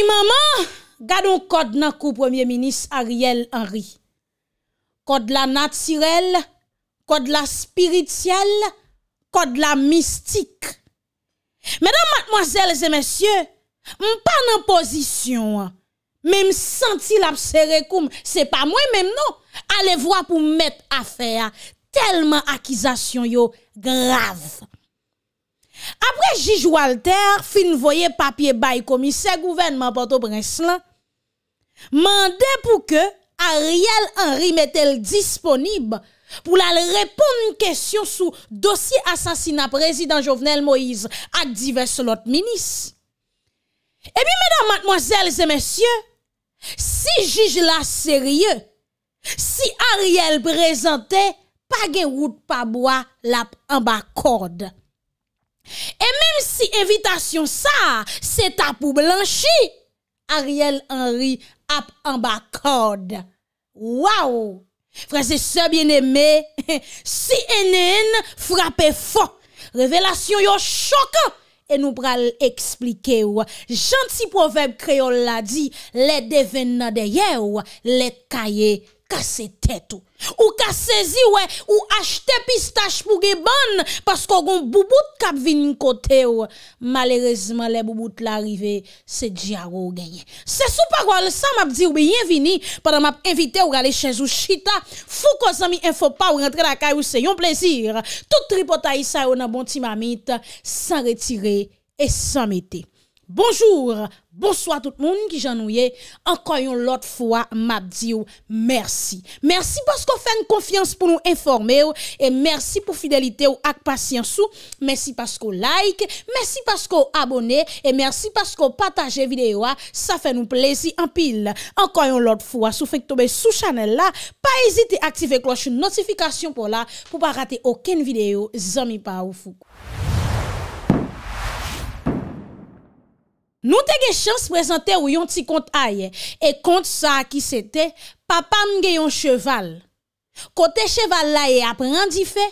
Sinmaman, gado kod nan kou premier minis Ariel Henry. Kod la natirel, kod la spirityel, kod la mistik. Mèdam matmoazèl zè mèsyè, m pa nan posisyon, mèm santi la pserè koum, se pa mwen mèm nou, ale vwa pou mèt afer, telman akizasyon yo grav. Apre Jij Walter fin voye papye bay komise gouvenman Porto-Brenslan, mande pou ke Ariel Henry metel disponib pou lal repon mwen kesyon sou dosye asansina prezident Jovenel Moïse ak divese lot minis. E bi mèdam matmozèl zè mèsyè, si Jij la serye, si Ariel prezante, pa gen wout pa boa lap anba korda. E mèm si evitasyon sa, se tapou blanchi, Ariel Henry ap ambakode. Waw! Frase se bien eme, CNN frapè fò, revelasyon yo chok, e nou pral eksplike ou. Janti profèb kreol la di, le devè nan deye ou, le kaye kreol. Kase tet ou, ou kase zi ou, ou ashte pistache pou ge ban, pasko goun bouboute kap vin nkote ou, malerezman le bouboute la rive, se diya ou genye. Se sou parwal, sa map di ou biyen vini, para map invite ou gale chenj ou chita, fou ko zami enfo pa ou rentre la kay ou se yon plezir, tout ripota yi sa yo nan bonti mamit, san retire, e san mete. Bonjou, bonsoit tout moun ki jan nou ye, an koyon lot fwa, mab di ou, mersi. Mersi pasko fè n konfians pou nou informe ou, e mersi pou fidelite ou ak pasyans ou, mersi pasko like, mersi pasko abone, e mersi pasko pataje videyo a, sa fè nou plezi an pil. An koyon lot fwa, sou fèk tobe sou chanel la, pa ezite aktive kloche notifikasyon pou la, pou pa rate oken videyo, zami pa ou fou. Nou te ge chans prezante ou yon ti kont a ye, e kont sa a ki se te, papan ge yon cheval. Kote cheval la ye apren di fe,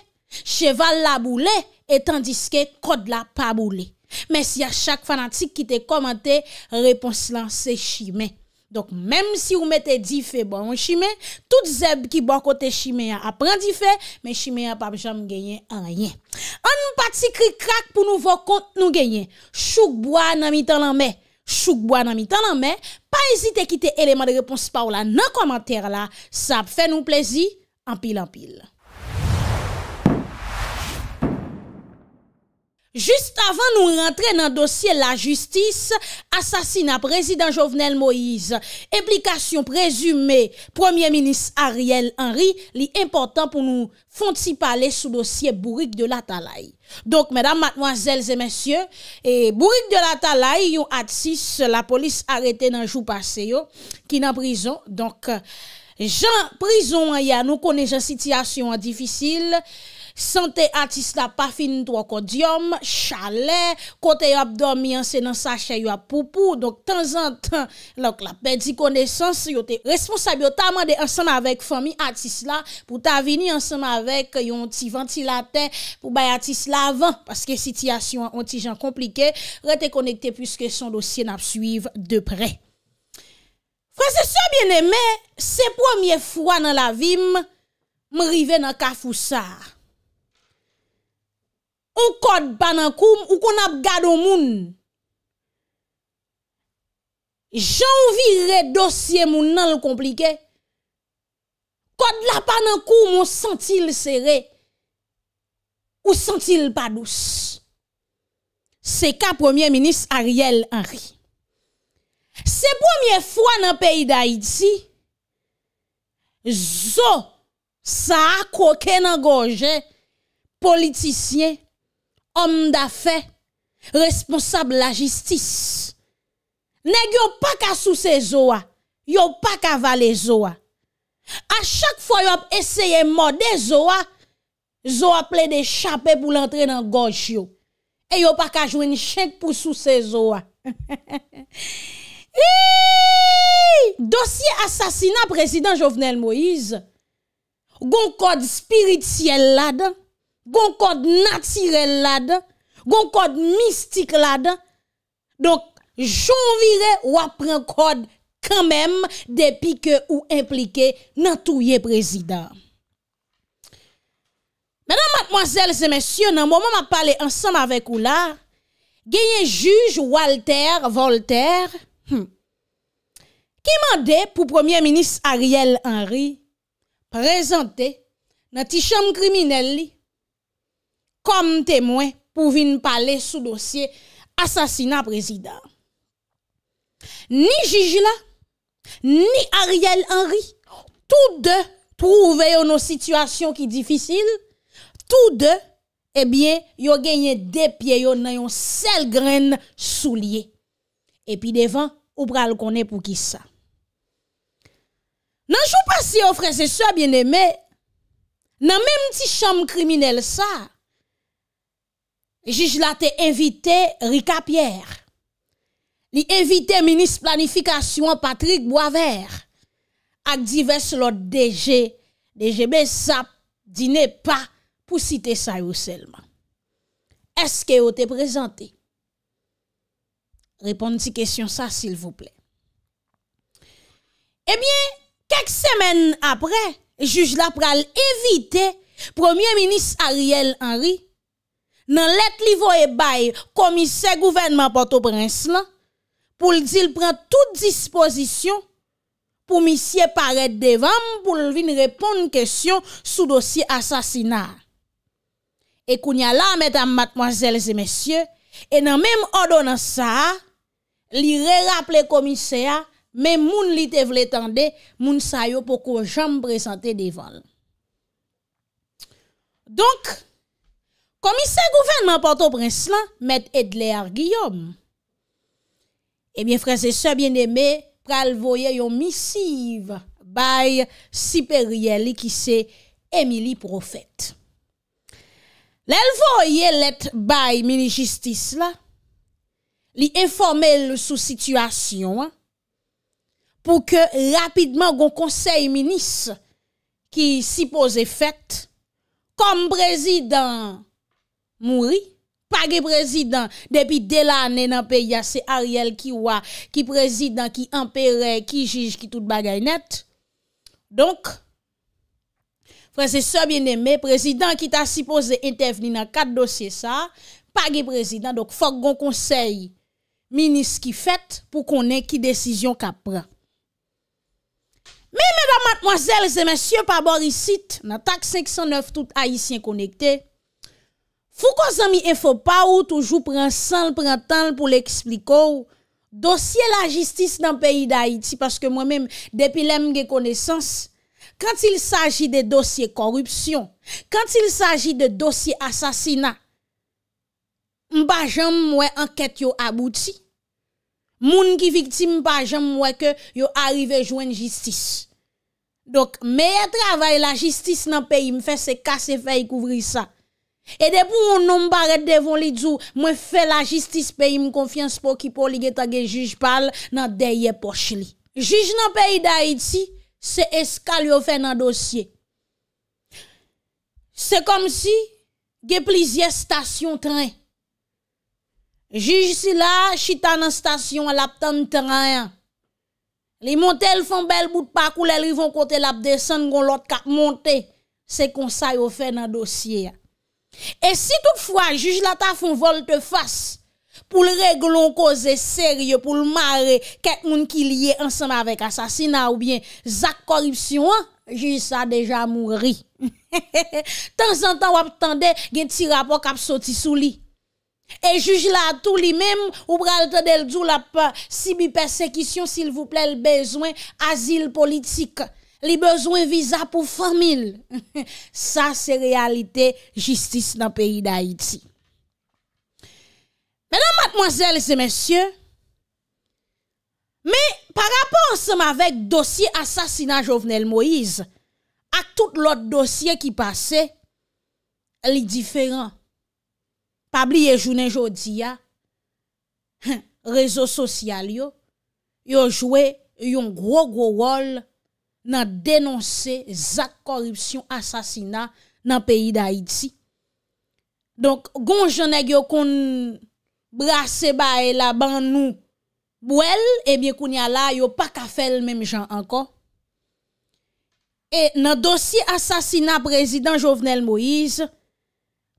cheval la boule, etan diske kod la pa boule. Mes ya chak fanatik ki te komante, repons lan se chi men. Donk menm si ou mette di fe bon chime, tout zeb ki bon kote chime a apren di fe, men chime a pap jam genyen anyen. An nou pati kri krak pou nou vok kont nou genyen. Chouk bwa nan mi tan lan men. Chouk bwa nan mi tan lan men. Pa ezite kite eleman de repons pa ou la nan komenter la. Sa ap fe nou plezi. Ampil ampil. Just avan nou rentre nan dosye la justis, asasina prezident Jovenel Moïse, implikasyon prezume Premier Minist Ariel Henry, li important pou nou fonti pale sou dosye Bourik de la Talaye. Donk, mèdam, matmoazèl, zè mèsyon, Bourik de la Talaye yon atsis la polis arete nan jou pase yo, ki nan prison. Donk, jan prison an ya nou kone jan sityasyon an difisil, Sante Atisla pa finit wakodyom, chale, kote yo ap dormi anse nan sa chay yo ap poupou. Donk tan zan tan, lak la pedi konesans yo te responsabyo ta mande anseman avèk fami Atisla pou ta vini anseman avèk yon ti ventilate pou bay Atisla avan. Paske sityasyon an ti jan komplike, rete konekte pwiske son dosye nap suiv depre. Franses so bien eme, se pwemye fwa nan la vim, mrive nan kafousa. Ou kod pa nan koum, ou kon ap gado moun. Jou virè dosye moun nan l komplike. Kod la pa nan koum, ou sentil sere. Ou sentil pa dous. Se ka Premier Minist Ariel Henry. Se pwemye fwa nan peyi da Haiti, zo sa akwoke nan goje politisyen. homme d'affaires, responsable la justice. Nèg yo pas ka sous ses zoa, yo pas ka valer zoa. À chaque fois yo essayé morder zoa, zoa plein d'échapper pour l'entrer dans gorge yo. Et yo pas ka joindre chèque pour sous ces zoa. Dossier assassinat président Jovenel Moïse. Gon code spirituel là-dedans. Gon kode natirel lade, Gon kode mistik lade, Donk, joun vire wapren kode, Kanmem, depi ke ou implike, Nan touye prezida. Menan matmoazel se mensyon, Nan mouman ma pale ansan avèk ou la, Genyen juj Walter, Voltaire, hmm, Kimande pou premier minis Ariel Henry, Prezante nan ti chanm kriminelli, kom temwen pou vin pale sou dosye asasina prezident. Ni Jijila, ni Ariel Henry, tout de pou veyo nou situasyon ki difisil, tout de, ebyen, eh yo genye depyeyo nan yon sel gren sou liye. E pi devan, ou pral konen pou ki sa. Nan chou pas si yo oh frese sa, bien eme, nan men mti chanm kriminel sa, Jij la te evite Rika Pierre. Li evite minis planifikasyon Patrick Boisvert. Ak diwese lot deje, deje men sap, di ne pa pou site sa Yoselman. Eske yo te prezante? Repon ti kesyon sa sil vouple. Ebyen, eh kek semen apre, jij la pral evite premier minis Ariel Henry. nan let li vo e bay komise gouvenman Port-au-Prince la, pou l di l pren tout disposition pou misye paret devan pou l vin repon n kesyon sou dosi asasina. E kou nya la, metan matmoazelze mesye, e nan menm o donan sa, li re-raple komise ya, menm moun li te vle tende, moun sayo pou kou jom prezante devan. Donk, Komise gouvenman panto prins lan, met Edler Guillaume. Ebyen eh franse sebyen eme, pral voye yon misiv baye siperyeli ki se Emilie Profet. Lel voye let baye mini-justis la, li informel sou situasyon pou ke rapidman goun konsey minis ki si pose fet kom prezident Mouri, pa ge prezidant, depi de la ane nan pe ya se Ariel ki wa, ki prezidant, ki emperè, ki jij, ki tout bagay net. Donk, prezidant se bien eme, prezidant ki ta si pose interveni nan kat dosye sa, pa ge prezidant, donk fok gon konsey, minis ki fèt pou konen ki desisyon ka pran. Mi mèba matmoazèl zè mèsyè pa bor isit nan tak 509 tout haisyen konekte, Fou kon zan mi enfo pa ou toujou pran san l, pran tan l pou l ekspliko ou, dosye la jistis nan peyi da Haiti, paske mwen men, depi lem ge konesans, kant il saji de dosye korupsyon, kant il saji de dosye asasina, mba jom mwen anket yo abouti, moun ki viktim mba jom mwen ke yo arrive joen jistis. Dok, meye travay la jistis nan peyi, mwen fè se kase fè yi kouvri sa, Edè pou moun mbaret devon li djou, mwen fè la jistis peyi m konfians pou ki pou li geta ge juj pal nan deye poch li. Juj nan peyi da iti, se eskal yo fè nan dosye. Se kom si, ge plizye stasyon tren. Juj si la, chita nan stasyon, alap tan tren. Li montè l fèm bel bout pak ou l el rivon kote lap desen goun lot kak montè se konsay yo fè nan dosye ya. Et si toutefois, juge la ta vol volte-face pour le règlement cause sérieux, pour le marrer quelqu'un qui lié ensemble avec assassinat ou bien zak corruption, hein, juge ça déjà mourir. temps en temps, on attendait un petit rapport qui sorti sous lui. Et juge là tout lui-même, ou pral dou la si persécution, s'il vous plaît, le besoin, asile politique. li bezwen viza pou formil. Sa se realite jistis nan peyi da Haiti. Menan matmozèl se mensyen, me parapon seman vek dosye asasina Jovenel Moïse, ak tout lot dosye ki pase, li diferan. Pabli ye jounen jodi ya, rezo sosyal yo, yo jwe yon gro gro wol nan denonsè zak korupsyon asasina nan peyi da Haiti. Donk, gon jenèk yo kon brase ba e la ban nou bwèl, ebyè kon yalè yo pa ka fèl mèm jan ankon. E nan dosi asasina prezident Jovenel Moïse,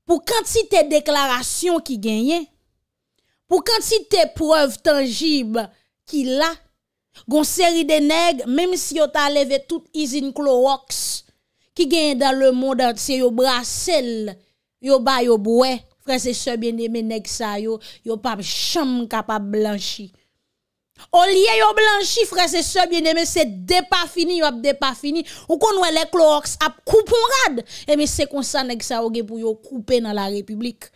pou kantite deklarasyon ki genyen, pou kantite prev tangib ki la, Gon seri de neg, Mem si yo ta leve tout izin klorox, Ki genye dan le monde ansye yo brasel, Yo ba yo boue, Frense se bien neme neg sa yo, Yo pap cham kap ap blanchi. O liye yo blanchi, Frense se bien neme, Se depa fini, Yo ap depa fini, Ou konwe le klorox ap koupon rad, Eme eh se konsa neg sa oge pou yo koupen nan la republik.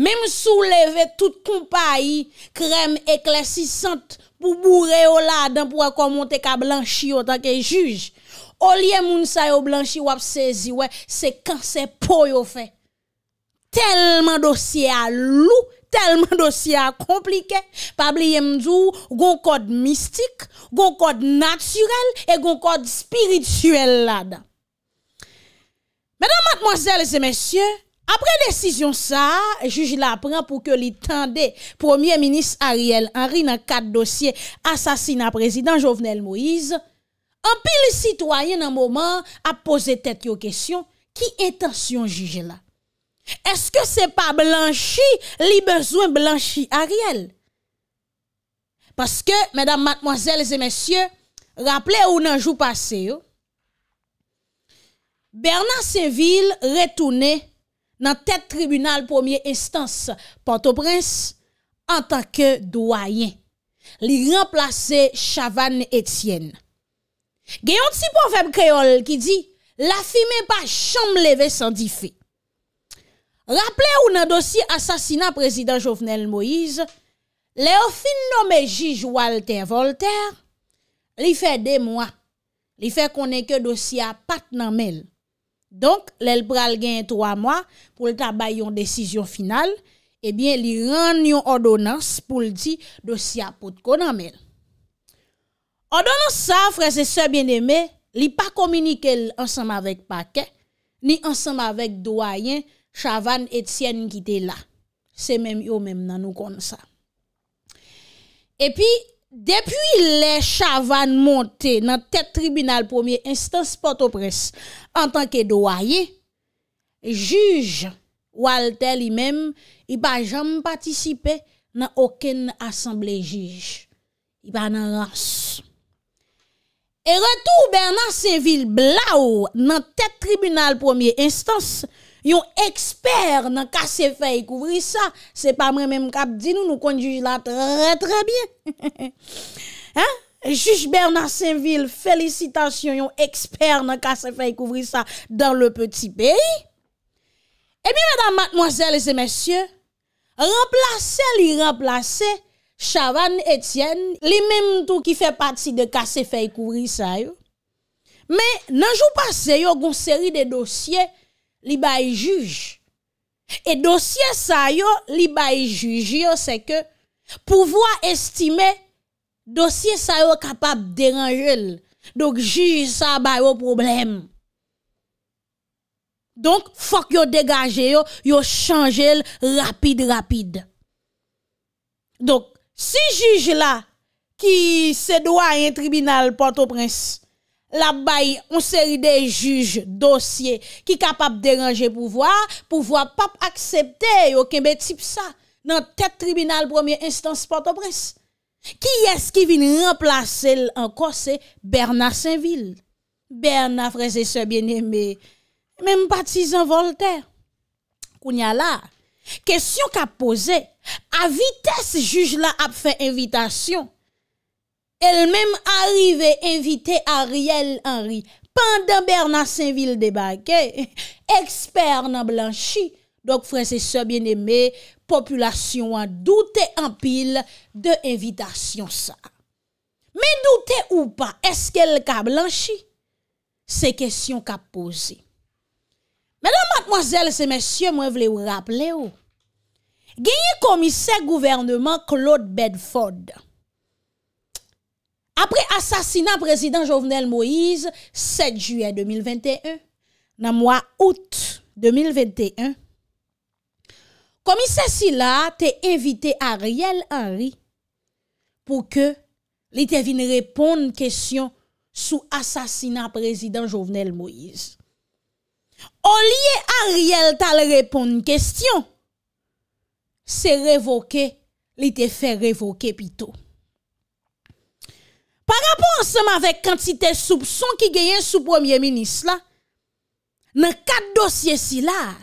Mem sou leve tout koupayi, Krem eklesisant, pour bourrer au là dedans hein, pour commenter qu'à blanchi autant que juge au lieu moun sa yo blanchi ou saisi ouais c'est se po yo fait tellement dossier à loup tellement dossier compliqué pas oublier m'dou gon code mystique gon code naturel et gon code spirituel là-dedans mesdames mademoiselles et messieurs après décision ça, juge la prend pour que l'étendait Premier ministre Ariel Henry dans quatre dossiers assassinat président Jovenel Moïse. En pile citoyen un moment a posé tête aux question « qui intention juge là. Est-ce que c'est pas blanchi li besoin blanchi Ariel? Parce que mesdames mademoiselles et messieurs, rappelez ou nan jour passé Bernard Seville retournait nan tèt tribunal pòmye estans pòntoprens an tanke doayen. Li remplase Chavan Etienne. Gèyon ti pofèm kreol ki di, la fi mè pa chanm leve san di fe. Rapple ou nan dosi asasina prezident Jovenel Moïse, le ofin nomè Jige Walter Voltaire, li fè de mwa, li fè konè ke dosi apat nan mèl. Donk, lèl pral gen yon 3 mwa pou l tabay yon desisyon final, ebyen li ran yon odonans pou l di dosya pout kon amel. Odonans sa, frese se bien eme, li pa komunike l ansam avèk pa ke, ni ansam avèk doayen chavan et sien yon ki te la. Se men yo men nan nou kon sa. E pi... Depi le chavan monte nan tet tribunal 1e instans Port-au-Presse, an tanke dowaye, juj Walte li men, i pa jam patisipe nan oken asemble juj. I pa nan rance. E retou bè nan se vil blaou nan tet tribunal 1e instans Port-au-Presse, yon eksper nan kase fey kouvri sa, se pa mwen menm kap di nou, nou konjouj la tre tre bie. Jouj Bernard Saint-Ville, felicitasyon yon eksper nan kase fey kouvri sa dan le peti peyi. E eh mi, madame, mademoiselles et messieurs, remplase li, remplase, Chavanne, Etienne, li menm tou ki fe pati de kase fey kouvri sa yo. Men, nan jou pase yo goun seri de dosye, li bay juge. Et dossier ça yo, li bay juge yo, c'est que pouvoir estimer dossier ça yo capable déranger. Donc juge ça bay problème. Donc faut yo dégager yo, yo changer rapide rapide. Donc si juge là qui se doit à un tribunal Port-au-Prince La bayi, on seri de juj dosye ki kap ap deranje pou vwa, pou vwa pap aksepte yo kembe tip sa nan tet tribunal premier instance Port-au-Bresse. Ki es ki vin remplase l an kos se Bernard Saint-Ville. Bernard, freze se bien eme, menm patizan Voltaire. Koun ya la, kesyon ka pose, a vites juj la ap fe invitasyon. El mèm arrive invite Ariel Henry pandan Bernard Saint-Ville débake, eksper nan blanchi, dok franse se bienemè, populasyon an doutè an pil de invitasyon sa. Mè doutè ou pa, eske l ka blanchi? Se kèsyon ka pose. Mèdèm matmoazèl se mèsyè mwen vle ou rap lè ou? Gè yè komise gouvernement Claude Bedford, apre asasinan prezident Jovenel Moïse, 7 juen 2021, nan mwa out 2021, komise si la te evite Ariel Henry pou ke li te vin repon n kestyon sou asasinan prezident Jovenel Moïse. O liye Ariel tal repon n kestyon, se revoke li te fe revoke pito. Par rapport ensemble avec quantité soupçons qui gagne sous premier ministre là, dans quatre dossiers si là,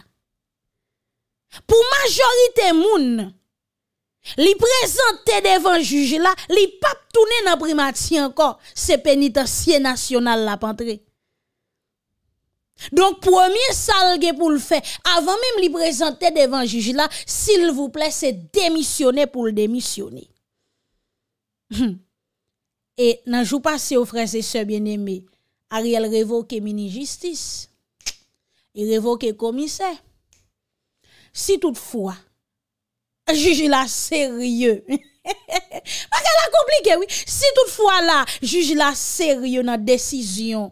pour majorité moun, les présenter devant juge là, les pas tourner dans primatier encore, c'est pénitencier national la pentré. Donc, premier salgue pour le faire, avant même les présenter devant le juge là, s'il vous plaît, c'est démissionner pour le démissionner. Hmm. E nanjou pasi ou franse se bien eme, Ariel revoke mini-justis. I revoke komise. Si toutfwa, jujila serye. Bakal la komplike, oui. Si toutfwa la, jujila serye nan desisyon,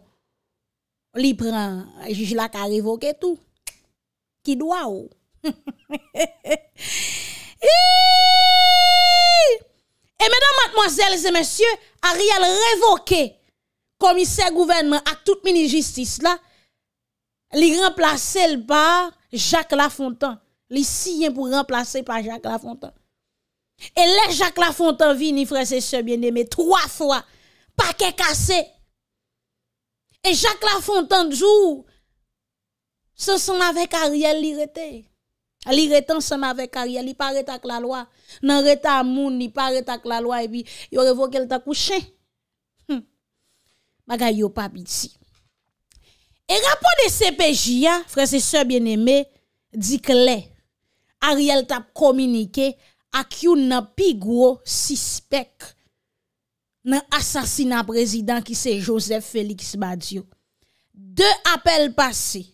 li pran, jujila ka revoke tou. Ki dwa ou. E medan matmozèles e monsye, Ariel révoqué commissaire gouvernement à toute mini justice là, li remplacer par Jacques Lafontaine. les siyen pour remplacer par Jacques Lafontaine. Et là, Jacques Lafontaine vini frère et sœurs bien aimé trois fois paquet cassé. Et Jacques Lafontaine jour ce sont avec Ariel Li reten seman vek Ariel, li pa reten ak la lwa. Nan reten amoun, li pa reten ak la lwa. Ebi, yo revokel ta kouche. Maka yo pa biti. E rapon de CPJ, fransese bien eme, di kle. Ariel tap komunike ak yon nan pigwo sispek. Nan asasina prezident ki se Joseph Felix Badiou. De apel pase.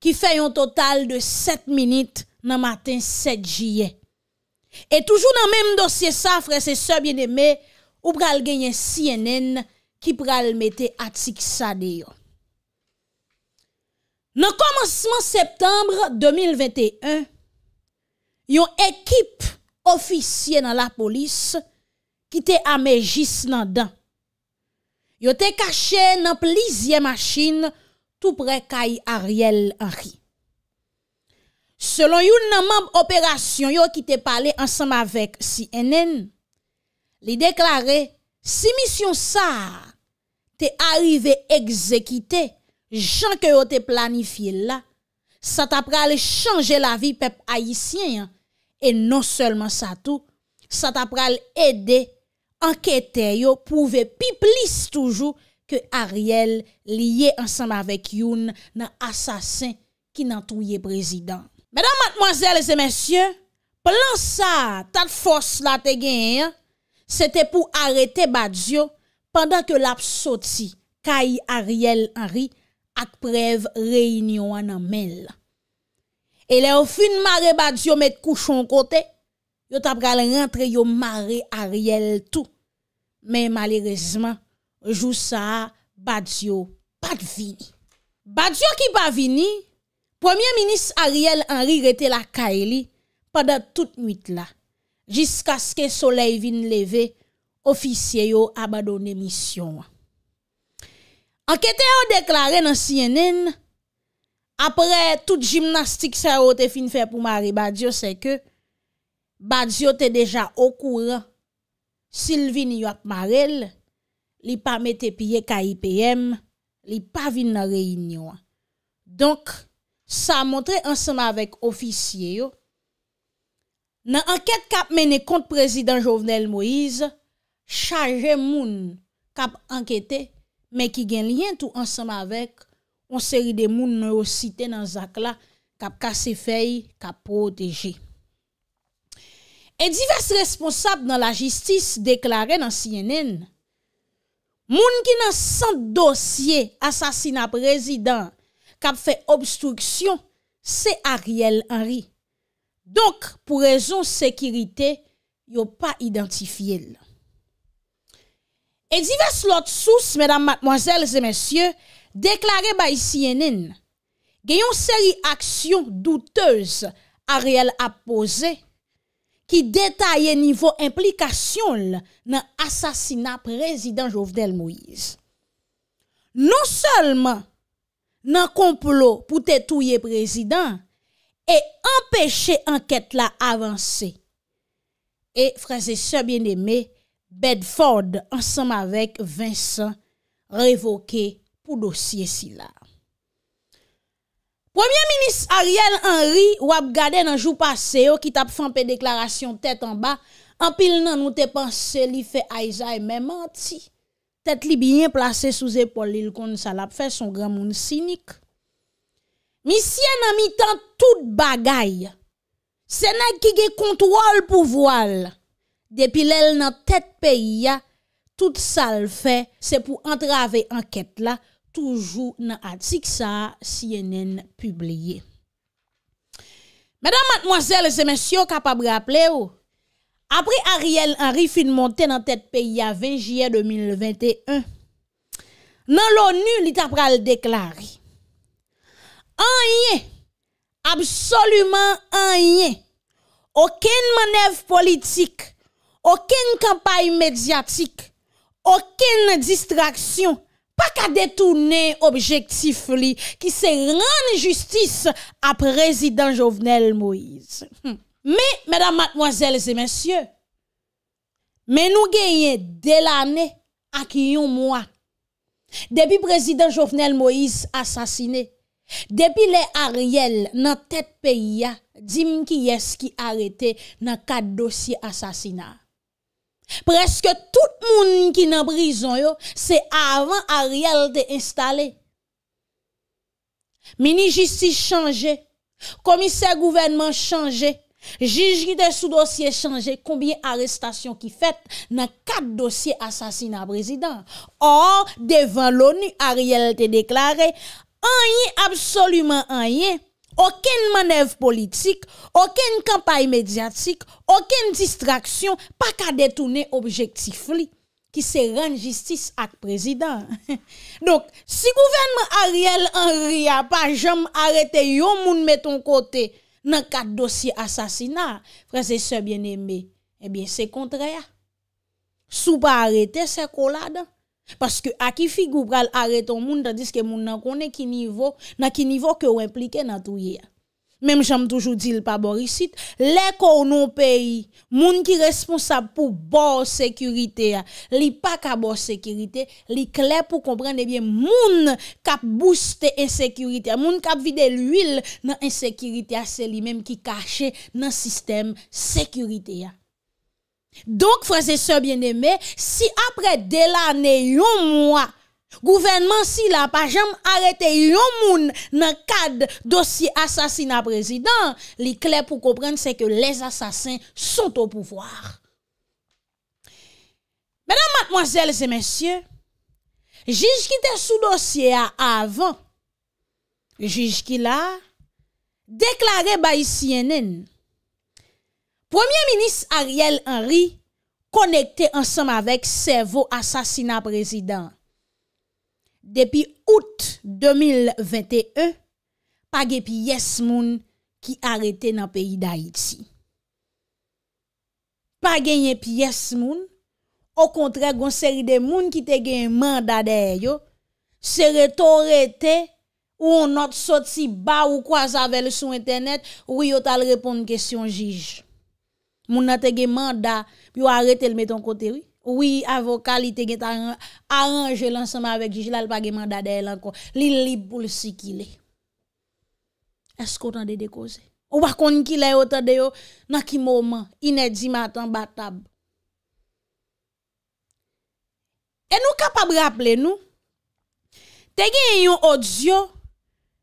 ki fè yon total de 7 minit nan matin 7 jiyen. E toujou nan menm dosye safre se sebyen eme, ou pral genyen CNN ki pral mette atik sa diyo. Nan komanseman septembre 2021, yon ekip ofisye nan la polis, ki te amejis nan dan. Yo te kache nan plizye machin, tout prek kay Ariel Henry. Selon yon nanmanb operasyon yo ki te pale ansam avèk CNN, li deklare, si misyon sa te arrive ekzekite, jan ke yo te planifi la, non sa ta prale chanje la vi pep ayisyen, e non selman sa tou, sa ta prale ede, anketè yo pouve pi plis toujou, ke Ariel liye ansanm avèk youn nan asasin ki nan touye prezident. Mèdan matmoazèl e zè mèsyen, plan sa tat fòs la te gen, se te pou arete badzio, pandan ke lap soti, kay Ariel anri, ak prev reynyon nan mèl. E lè ou fin mare badzio met kouchon kote, yo tap gale rentre yo mare Ariel tou. Men malirizman, Joussa, Badiou, pat vini. Badiou ki pa vini, Premier Ministre Ariel Henry rete la kaeli padat tout nwit la. Jiska ske solei vin leve, ofisye yo abadone misyon. Anketè yo deklare nan CNN, apre tout jimnastik sa yo te fin fè pou mari Badiou, se ke Badiou te deja okour, Sylvie ni yo akmarel, li pa mette piye ka IPM, li pa vin nan reynyon. Donk, sa a montre ansama vek ofisye yo, nan anket kap mene kont prezident Jovenel Moïse, chaje moun kap anketè, men ki gen lyen tou ansama vek, konseri de moun mè yo site nan zak la, kap kase fey, kap proteje. E divers responsab nan la jistis deklare nan CNN, Moun ki nan san dosye asasina prezident kap fe obstruksyon, se Ariel Henry. Donk, pou rezon sekirite, yo pa identifiye l. Edi ves lot sous, mèdam matmoazèl zè mèsyè, deklare bay si yenin, genyon seri aksyon doutez Ariel ap posey, ki detaye nivou implikasyon nan asasina prezident Jovdel Moïse. Non selman nan komplo pou tetouye prezident, e empèche anket la avansé. E fraze sebyen eme, Bedford ansam avek Vincent revoke pou dosye si la. Premye minis Ariel Henry wap gade nan jou pase yo ki tap fanpe deklarasyon tet anba, anpil nan nou te panse li fe aizay e me manti, tet li binye plase sou zepol li lkon salap fe son gran moun sinik. Misye nan mi tan tout bagay, senay ki ge kontwal pou voal, depil el nan tet pe ya, tout sal fe, se pou antrave anket la, Toujou nan atik sa si yenen publiye. Mèdam matmwazèl, zè mèsyon kapab graple ou, apri Ariel Henry fin montè nan tèt peyi avè jye 2021, nan l'ONU li tapra l'deklari. An yè, absolouman an yè, oken manev politik, oken kampay medyatik, oken distraksyon, pa ka detounen objektif li ki se rane justis ap prezident Jovenel Moïse. Me, mèdam matmoazèles et mèsyè, men nou genye delanè ak yon mwa. Depi prezident Jovenel Moïse asasine, depi le ariel nan tèt peyi ya, dim ki yes ki arete nan kat dosye asasina. Preske tout moun ki nan brison yo, se avan a riyal te installe. Mini justice chanje, komiser gouvenman chanje, jiji de sou dosye chanje, konbien arrestasyon ki fet, nan kat dosye asasina prezident. Or, devan l'ONU a riyal te deklare, anye, absolumen anye, Aken manev politik, aken kampay medyatik, aken distraksyon, pa ka detounen objektif li. Ki se ren jistis ak prezident. Donk, si gouvernement Ariel Henry a pa jom arete yo moun meton kote nan kat dosi asasina, franse se eh bien eme, ebyen se kontre ya. Sou pa arete se kolade. Paske akifik ou pral areton moun ta diske moun nan kone ki nivou, nan ki nivou ke ou implike nan touye ya. Mem jame toujou dil pa borisit, le konon peyi, moun ki responsab pou bor sekurite ya, li pa ka bor sekurite, li kle pou komprende bien moun kap booste en sekurite ya, moun kap vide l'uil nan en sekurite ya, se li menm ki kache nan sistem sekurite ya. Donk fwese se byen eme, si apre dela ne yon mwa, gouvenman si la pa jem arete yon moun nan kad dosi asasina prezident, li kle pou kopren se ke les asasin son to pouvoar. Mwenan matmoazel se mensyen, jij ki te sou dosye a avan, jij ki la, deklare ba isi enen, Premier Minis Ariel Henry konekte ansam avek servo asasina prezident. Depi out 2021, pa genye pi yes moun ki arete nan peyi da iti. Pa genye pi yes moun, o kontre goun seri de moun ki te genye manda de yo, seri to rete ou anot soti ba ou kwa zavele sou internet ou yo tal repon kestyon jij. moun nan tege manda, pi ou arete l meton kote wè? Ou wè avokali tege t'arange l ansama avèk, jilal pa ge manda de el ankon, li li pou l si ki lè. Eskou tan de dekose? Ou wakon ki lè ou tan de yo, nan ki mouman, inè di matan batab? E nou kapab rapple nou? Tegè yon odzio,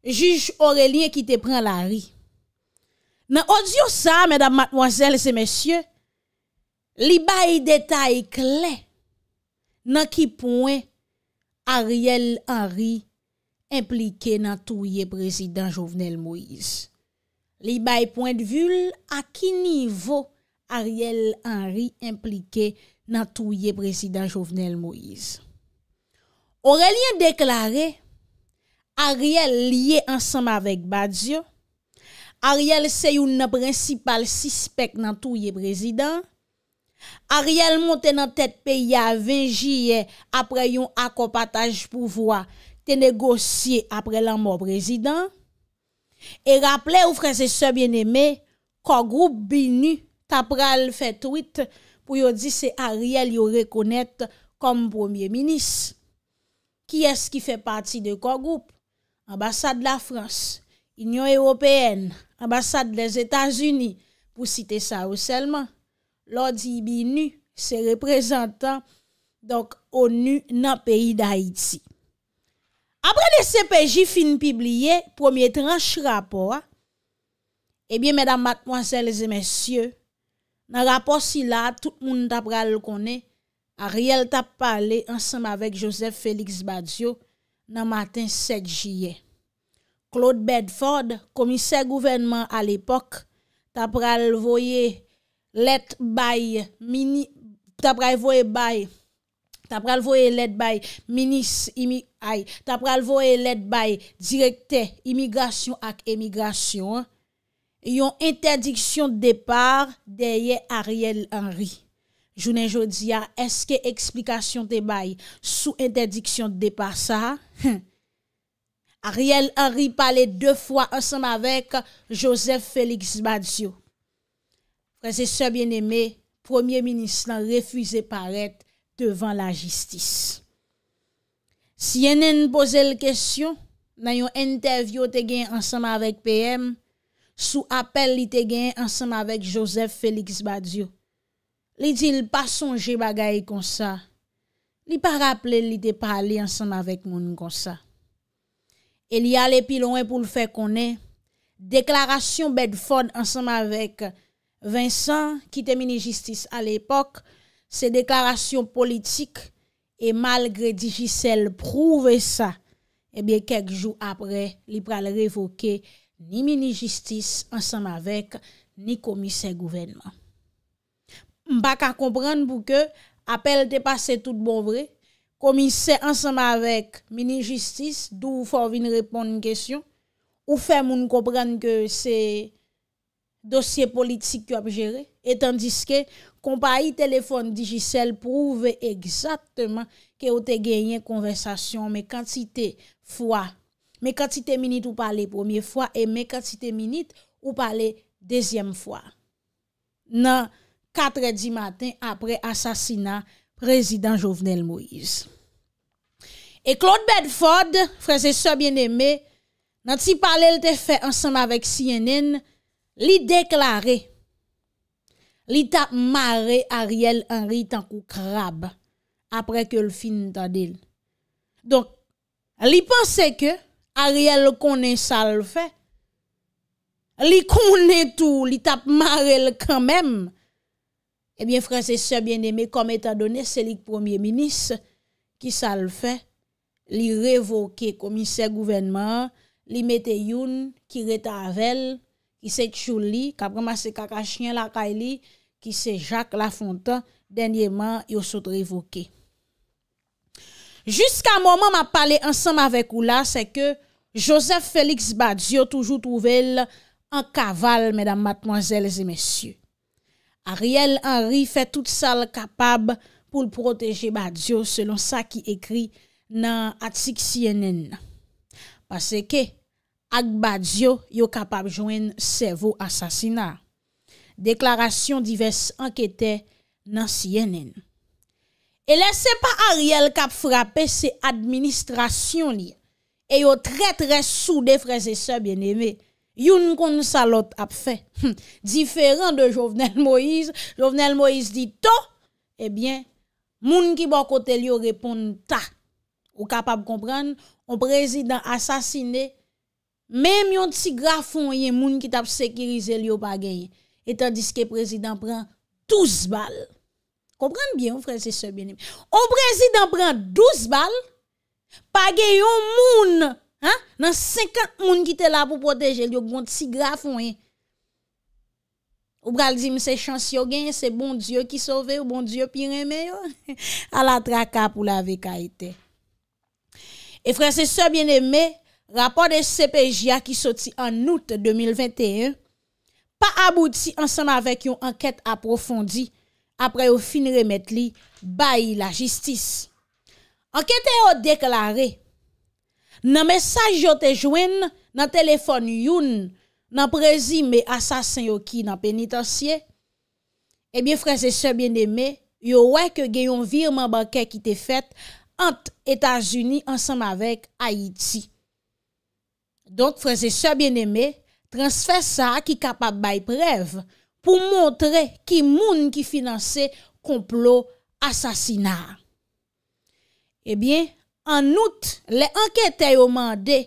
jij Orélie ki te pran la rè. Nan odyo sa, mèdame, mademoiselle, sè mèsyè, li bay detay kle nan ki poen Ariel Henry implike nan touye prezident Jovenel Moïse. Li bay poen dvul a ki nivou Ariel Henry implike nan touye prezident Jovenel Moïse. Orèlien deklare, Ariel liye ansam avèk badyo. Ariel se yon nan prinsipal sispek nan touye prezident? Ariel monten nan tet pe ya vejiye apre yon akopataj pouvoa te negosye apre lanman prezident? E rapple ou franse se bieneme, kogroub binu tapral fet wite pou yo dise Ariel yo rekonet kom premier minis. Ki es ki fe pati de kogroub? Ambasade la Frans, Union Européenne. ambasade des Etats-Unis, pou site sa ou selman, lodi ibi nu se reprezentan, donk, ONU nan peyi da Haiti. Apre de se peji fin pibliye, pwomye tranche rapor, ebyen, eh medan matponseles e mesyye, nan rapor si la, tout moun tap pral konen, a riel tap pale ansenm avèk Joseph Félix Badiou nan maten 7 jiyen. Claude Bedford, komiser gouvenman al epok, tap pral voye let bay, tap pral voye bay, tap pral voye let bay, minis imig... tap pral voye let bay, direkte imigrasyon ak emigrasyon, yon interdiksyon de depar deye Ariel Henry. Jounen jodi ya, eske eksplikasyon de bay, sou interdiksyon de depar sa, henn, Ariel Henry pale de fwa ansanm avek Joseph Félix Badiou. Prese se bien eme, premier ministre nan refuize paret devant la justice. Si yenen pose l kèsyon, nan yon enteviyo te gen ansanm avek PM, sou apel li te gen ansanm avek Joseph Félix Badiou. Li di l pa sonje bagay kon sa, li pa rapple li te pale ansanm avek moun kon sa. E li alè pilonè pou l'fè konè, deklarasyon bed fòd ansanm avèk Vincent, ki te mini-jistis alèpok, se deklarasyon politik, e malgre di jisèl prouve sa, e eh bè kek jou apre li pral revoke, ni mini-jistis ansanm avèk, ni komise gouverman. Mba ka kompran pou ke, apel te pase tout bon vre, komise ansama vek mini-justis, d'ou fò ou vin repon n'kesyon, ou fè moun kopran ke se dosye politik ki wap jere, etan diske kompa yi telefon dijisel prouve egzatman ke ou te genyen konversasyon me kantite fwa, me kantite minit ou pale premier fwa, e me kantite minit ou pale dezyem fwa. Nan, katredi maten apre asasina fwa, Prezident Jovenel Moïse. E Claude Bedford, frères et sœurs bien-aimés, nati pale l'te fè ensem avèk CNN, li deklarè. Li tap mare Ariel Henry tankou krab apre ke l fin tadil. Donk, li panse ke Ariel konen sa l fè. Li konen tou, li tap mare l kèmèm Ebyen eh franse sebyen eme kom etan donen selik premier minis ki sal fe li revoke komise gouvenman li mete youn ki reta avel ki se tchou li kapreman se kakachnyen la kaili ki se jak la fontan denyeman yo sot revoke. Jusk an mouman ma pale ansam avek ou la se ke Josef Felix Badiou toujou touvel an kaval medan matmoazel se mesye. Ariel Henry fè tout sal kapab pou l proteje Badzio selon sa ki ekri nan atik CNN. Pase ke, ak Badzio yo kapab jwen servo asasina. Deklarasyon divers anketè nan CNN. E lese pa Ariel kap frape se administrasyon li. E yo tre tre sou defrese se bien eme. youn kon salot ap fe, hm. diferan de Jovenel Moïse, Jovenel Moïse di to, ebyen, eh moun ki bo kote liyo repon ta, ou kapab kompran, ou prezident asasine, menm yon ti grafon ye moun ki tap sekirize liyo pageye, etan diske prezident pran 12 bal, kompran byen ou prezident se benim, ou prezident pran 12 bal, pageyo moun, nan 50 moun ki te la pou proteje li yo gwant si graf wè ou bral zi mi se chans yo gen se bon diyo ki sove ou bon diyo pi remè yo ala traka pou la veka ite e fran se so bien emè rapor de CPJA ki soti an out 2021 pa abouti ansem avèk yon anket aprofondi apre yo fin remèt li bayi la jistis anketè yo deklare nan mesaj yo te jwen nan telefon youn nan prezime asasin yo ki nan penitansye, ebyen eh freze se byen eme, yo wè ke geyon virman bankè ki te fèt ant Etasuni ansam avèk Haiti. Donk freze se byen eme, transfè sa ki kapat bay prev pou montre ki moun ki finanse komplo asasina. Ebyen, eh An out, le ankete yo mande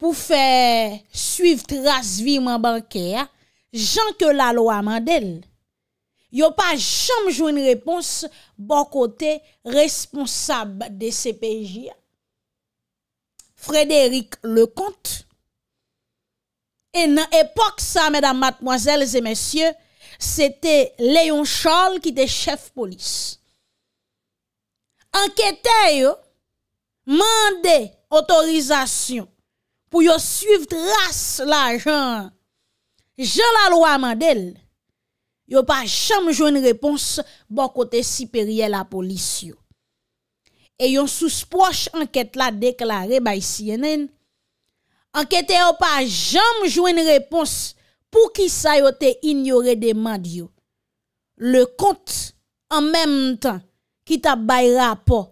pou fè suiv trasvi mwen bankè, jan ke la lo a mandel, yo pa jam joun repons bon kote responsab de CPJ. Frédéric Lecomte, en an epok sa, mèdam matmoazèl, zè mèsyè, se te Léon Charles ki te chef polis. Ankete yo, mande otorizasyon pou yo suiv dras la jan. Jan la lwa mandel, yo pa jam jwen repons bon kote siperye la polisyon. E yon souspoche anket la deklare bay CNN, anketen yo pa jam jwen repons pou ki sa yo te ignore de mandyo. Le kont en menm tan ki tabayra po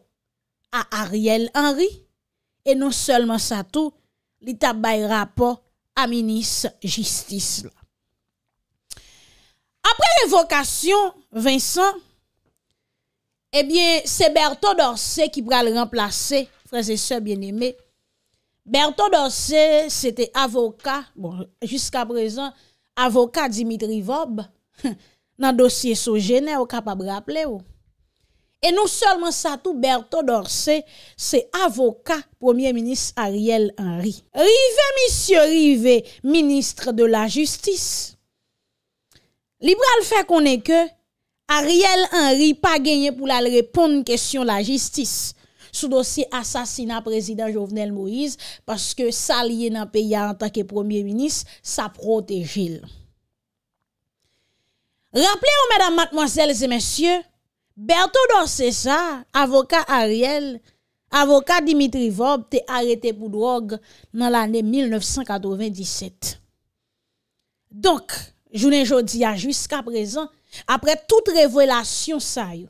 A Ariel Henry E non selman sa tou Li tabay rapor A minis jistis Apre l'evokasyon Vincent Ebyen eh se Berto Dorse Ki pral remplase Frase se bieneme Berto Dorse se te avoka bon, Jiska prezan Avoka Dimitri Vob Nan dosye sou jene Ou kapab raple ou E nou solman sa tou Berthe Dorset, se avoka Premier Ministre Ariel Henry. Rive, misye, rive, Ministre de la Justice. Libra le fè konen ke Ariel Henry pa genye pou la le reponde kèsyon la justice sou dosi asasina Prezident Jovenel Moïse paske sa liye nan peya an takke Premier Ministre sa protejil. Rappele ou mèdam matmoazèles et mèsyè, Berthoudon César, avokat Ariel, avokat Dimitri Vaub, te arete pou drog nan l'anè 1997. Donk, jounen jodi ya jwiska prezen, apre tout revelasyon sayo,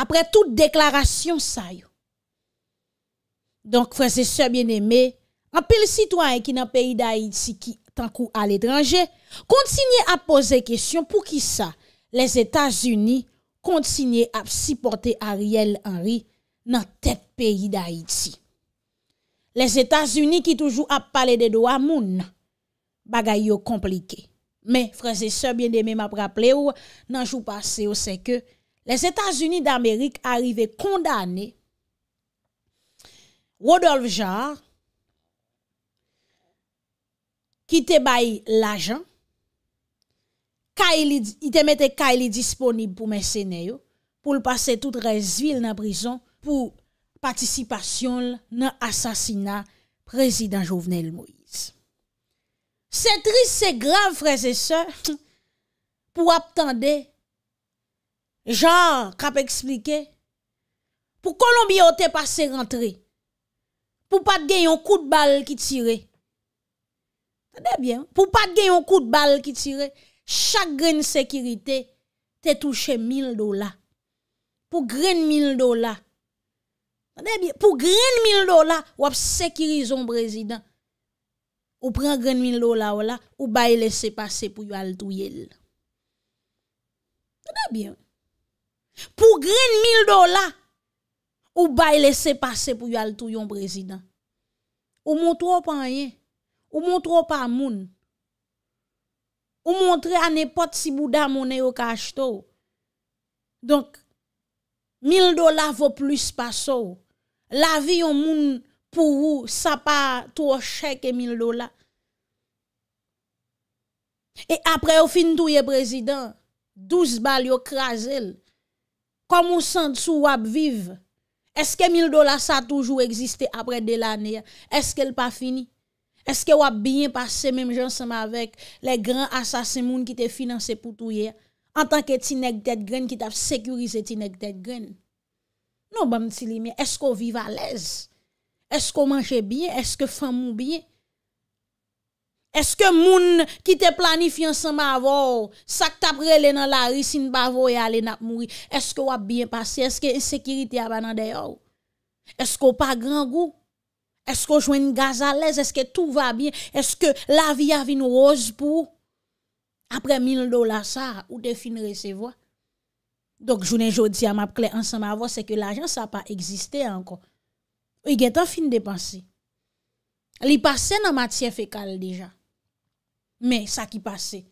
apre tout deklarasyon sayo. Donk, fransese bien eme, apil sitwany ki nan peyi da iti ki tankou al etranje, kontinye apose kesyon pou ki sa, les Etats-Unis, kontsigne ap siporte Ariel Henry nan tet peyi da Haiti. Les Etats-Unis ki toujou ap pale de do amoun, bagay yo komplike. Men, freze se bien de mi map rappele ou nan jou pase yo se ke, les Etats-Unis d'Amérique arive kondane Rodolphe Jarre ki te bayi l'agent, i te mette kaili disponib pou mè sène yo, pou l'passe tout res vil nan brison, pou patisipasyon l nan asasina prezident Jouvenel Moïse. Sè tris, sè grav, frèzè sè, pou aptande, jan, kap eksplike, pou kolombiote pase rentre, pou pat gen yon kou d'bal ki tire, anè bien, pou pat gen yon kou d'bal ki tire, Chak gren sekirite, te touche mil dola. Po gren mil dola, wap sekirizon prezident. Ou pren gren mil dola wala, ou baye lese pase pou yu altou yel. Po gren mil dola, ou baye lese pase pou yu altou yon prezident. Ou moutro panye, ou moutro pan moun. Ou montre an epot si bouda mounen yo kaj tou. Donk, mil dola vo plus pa sou. La vi yon moun pou ou, sa pa tou cheke mil dola. E apre ou fin tou ye prezident, douz bal yo krasel. Kom ou sent sou wap viv? Eske mil dola sa toujou egziste apre del aneya? Eske el pa fini? Eske wap biyen pase mèm jansèm avèk le gran asasè moun ki te finanse pou touye an tanke ti nek det gren ki taf sekurize ti nek det gren? Nou bèm ti li mè, eske ou vive alèz? Eske ou manjè biyen? Eske fèm mou biyen? Eske moun ki te planifiyen sèm avò? Sak tapre le nan la risin bavò ya e le nap mouri? Eske wap biyen pase? Eske insekiriti avè nan deyò? Eske ou pa gran gò? Eske ou jwen n gaz alèz? Eske tout va bien? Eske la vi avin rose pou? Apre 1000 dola sa, ou te fin resevo? Dok jounen jodi a map kle ansan ma vo, se ke la jan sa pa eksiste anko. Ou e y get an fin depansi. Li pase nan matye fekal deja. Men, sa ki pase.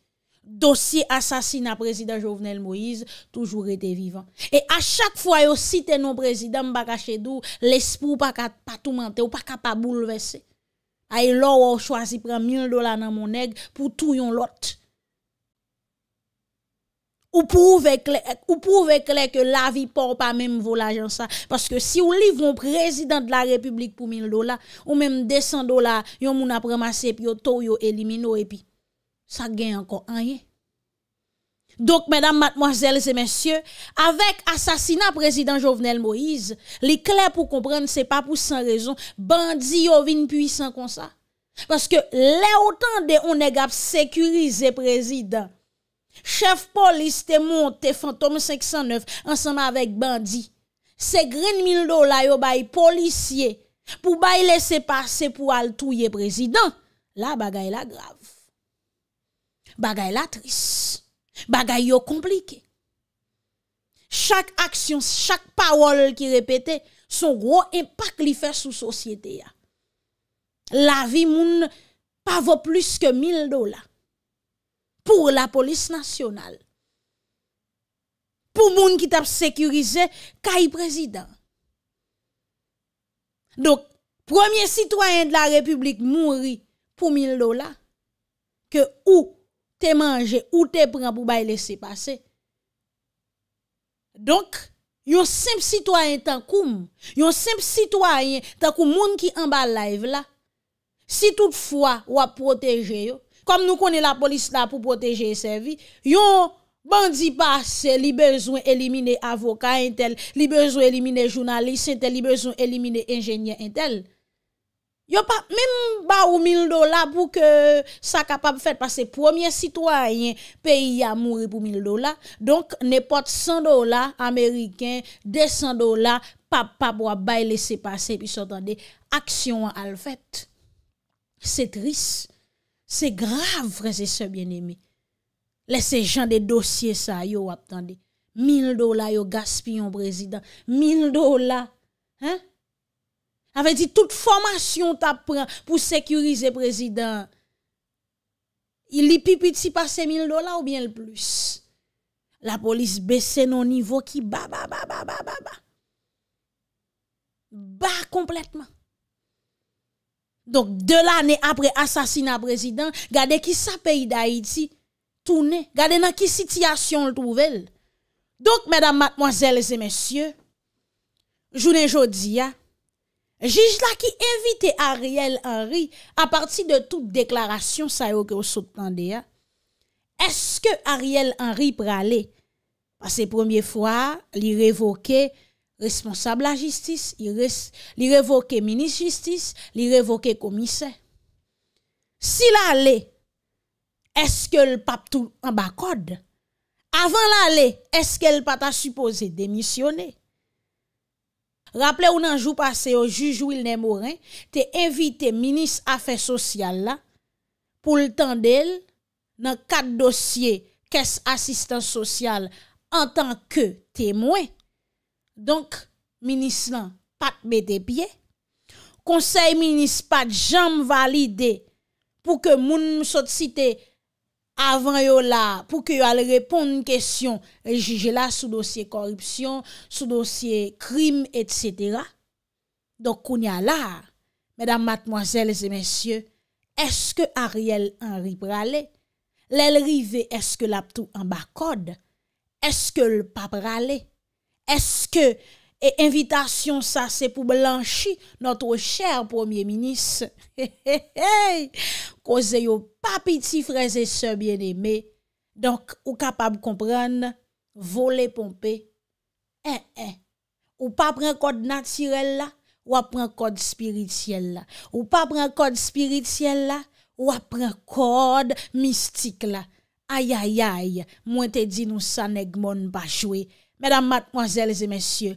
Dosye asasina prezident Jovenel Moïse Toujou rete vivan E a chak fwa yo site nou prezident Mbakache dou Lespou pa tout mante ou pa ka pa boulevesse A e lor ou chwazi Pren 1000 dola nan moneg Pou tou yon lot Ou pou vekle Ou pou vekle Que la vi por pa menm volajan sa Paske si ou liv nou prezident De la republik pou 1000 dola Ou menm 200 dola Yon moun apremase E pi yo tou yo elimino E pi Sa gen ankon anye. Dok, mèdam, mèdame, mèdame, mèdame, mèdame, avèk asasina prezident Jovenel Moïse, li kler pou komprenne se pa pou san rezon, bandi yo vin puisan kon sa. Paske lè otan de onè gap sekurize prezident, chef polis te monte fantom 509 ansama avèk bandi, se grin mil do la yo bay policye, pou bay lese pase pou altouye prezident, la bagay la grav. Bagay la tris. Bagay yo komplike. Chak aksyon, chak pawol ki repete, son gro empak li fè sou sosyete ya. La vi moun pa vo plus ke 1000 dola. Pour la polis nasyonal. Pour moun ki tap sekurize, kay prezident. Dok, premier sitwanyen de la republik mouri pou 1000 dola, ke ou, te manje ou te pran pou bay lese pase. Donk, yon semp sitwayen tankoum, yon semp sitwayen tankoum moun ki anba live la, si toutfwa wap proteje yo, kom nou konen la polis la pou proteje e se vi, yon bandi pase li bezoun elimine avoka entel, li bezoun elimine jounaliste, li bezoun elimine enjenyen entel. Yon pa mèm ba ou 1000 dola pou ke sa kapap fèt pa se premier sitwayen peyi a mouri pou 1000 dola. Donk ne pot 100 dola Ameriken, 200 dola, pap pap wap bay lese pase pi sotande. Aksyon an al fèt. Se tris. Se grav vreze se bien eme. Lese jan de dosye sa yo wap tande. 1000 dola yo gaspi yon prezident. 1000 dola. Hein? Avè di tout fòmasyon ta prè pou sekurize prezident. Il li pipiti pa se mil dola ou bien l plus. La polis bèse nou nivou ki ba, ba, ba, ba, ba, ba, ba. Ba kompletman. Donk, de l'anè apre asasina prezident, gade ki sa peyi da iti, toune, gade nan ki sityasyon l touvel. Donk, mèdam, mèdmòzèl zè mèsyè, jounè jodi ya, Jij la ki evite Ariel Henry a pati de tout deklarasyon sa yo ke osotande ya, eske Ariel Henry prale, pa se premier fwa li revoke responsable la jistis, li revoke minis jistis, li revoke komise? Si la le, eske l pa ptou an ba kode? Avan la le, eske l pa ta supose demisyone? Raple ou nan jou pase yo jujou il ne mouren, te evite minis afe sosyal la pou l'tan del nan kat dosye kes asistan sosyal an tan ke temouen. Donk, minis lan pat me de bie. Konsey minis pat jam valide pou ke moun msot site... avan yo la pou ke yo al repon n kèsyon, rejije la sou dosye korupsyon, sou dosye krim, et sètera. Dok koun ya la, mèdam matmoazèles et mèsyè, eske Ariel en rip rale? Lèl rive, eske l'aptou en bakode? Eske l'pap rale? Eske E invitasyon sa se pou blanchi Notro chèr premier minis Koze yo papiti freze se bien eme Donk ou kapab kompran Vole pompe Ou pa pren kode natirel la Ou a pren kode spirityel la Ou pa pren kode spirityel la Ou a pren kode mistik la Ayayay Mwen te di nou sa negmon ba jwe Mèdam matmwazèl zè mèsyè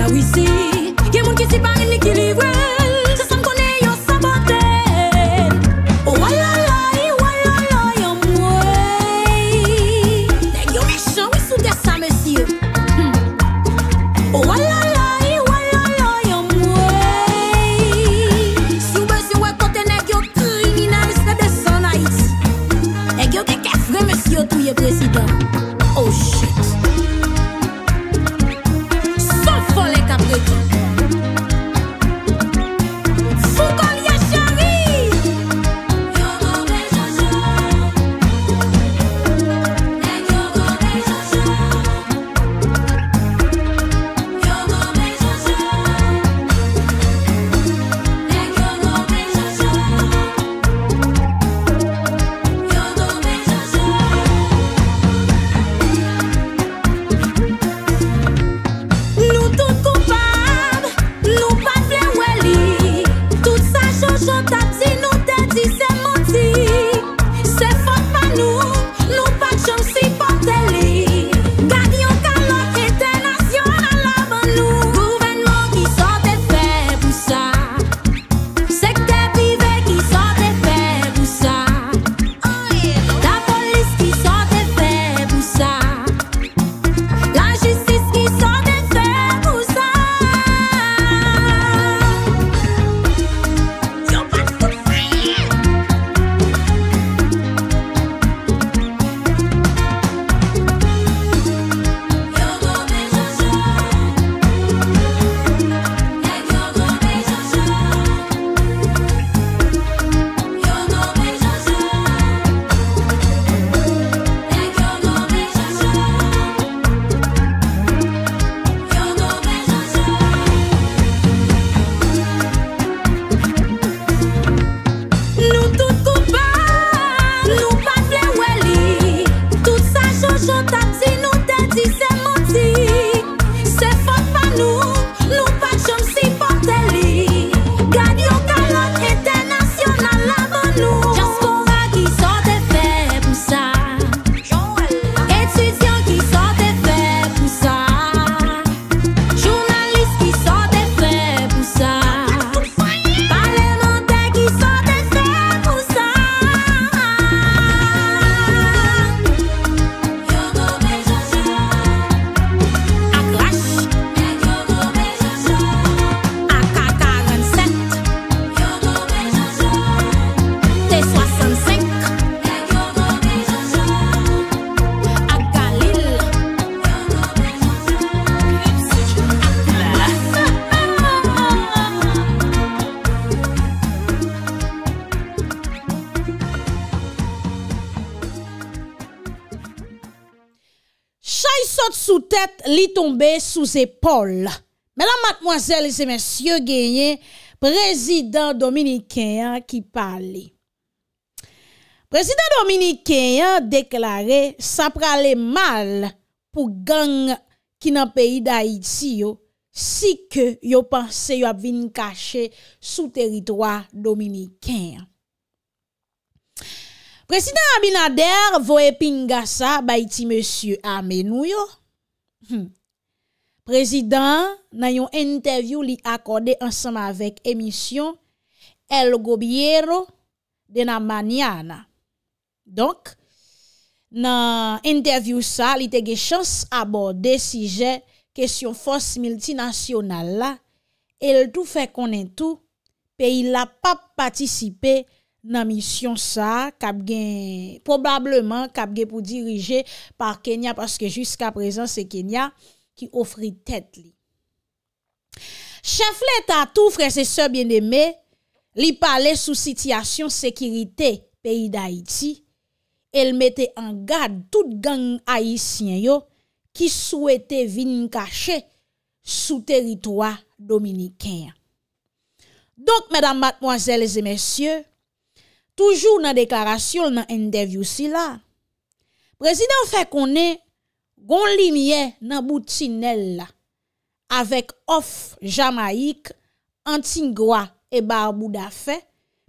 Sous epol. Mèlan matmwazèl, se mèsyo genyen, prezident dominikèyan ki pale. Prezident dominikèyan deklare, sa prale mal pou gang ki nan peyi da iti yo, si ke yo panse yo ap vin kache sou teritwa dominikèyan. Prezident Abinader vo epin gasa ba iti mèsyo amenuyo. Hmm. Prezident nan yon interview li akorde ansanman vek emisyon El Gobiero de nan Maniana. Donk nan interview sa li tege chans aborde sije kesyon fos miltinasyonal la. El tou fe konen tou pe il la pa patisipe nan misyon sa. Probableman kapge pou dirije par Kenya. Paske jiska prezant se Kenya. ki ofri tèt li. Chèf let atou, frès et sè bien-aimé, li pale sou sityasyon sekirite peyi d'Haïti, el mette en gade tout gang haïsyen yo ki souwete vin kache sou teritoa dominikèn. Donk, mèdam matmoazèles et mèsyè, toujou nan deklarasyon nan endev yousi la, prezident fè konè Gon li miye nan bouti nel la, avek off Jamaik, antingwa e barbou da fe,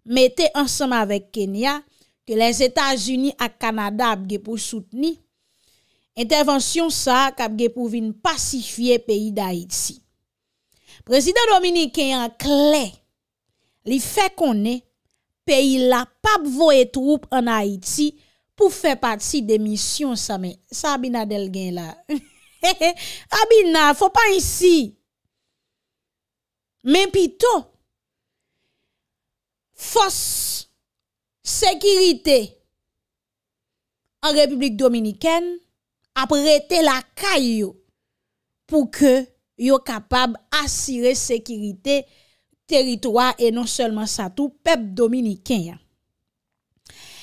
mette ansanm avek Kenya, ke les Etats-Unis ak Kanada apge pou soutni, intervensyon sa ak apge pou vin pasifiye peyi da Iti. Prezident Dominique en kle, li fe konen, peyi la pap vo etroupe an Aiti, pou fè pati de misyon sa men. Sa abina del gen la. Abina, fò pa insi. Men pito, fòs, sekirite, an Republik Dominikèn, aprete la kay yo, pou ke yo kapab asire sekirite, teritwa, e non sèlman sa tou, pep Dominikèn ya.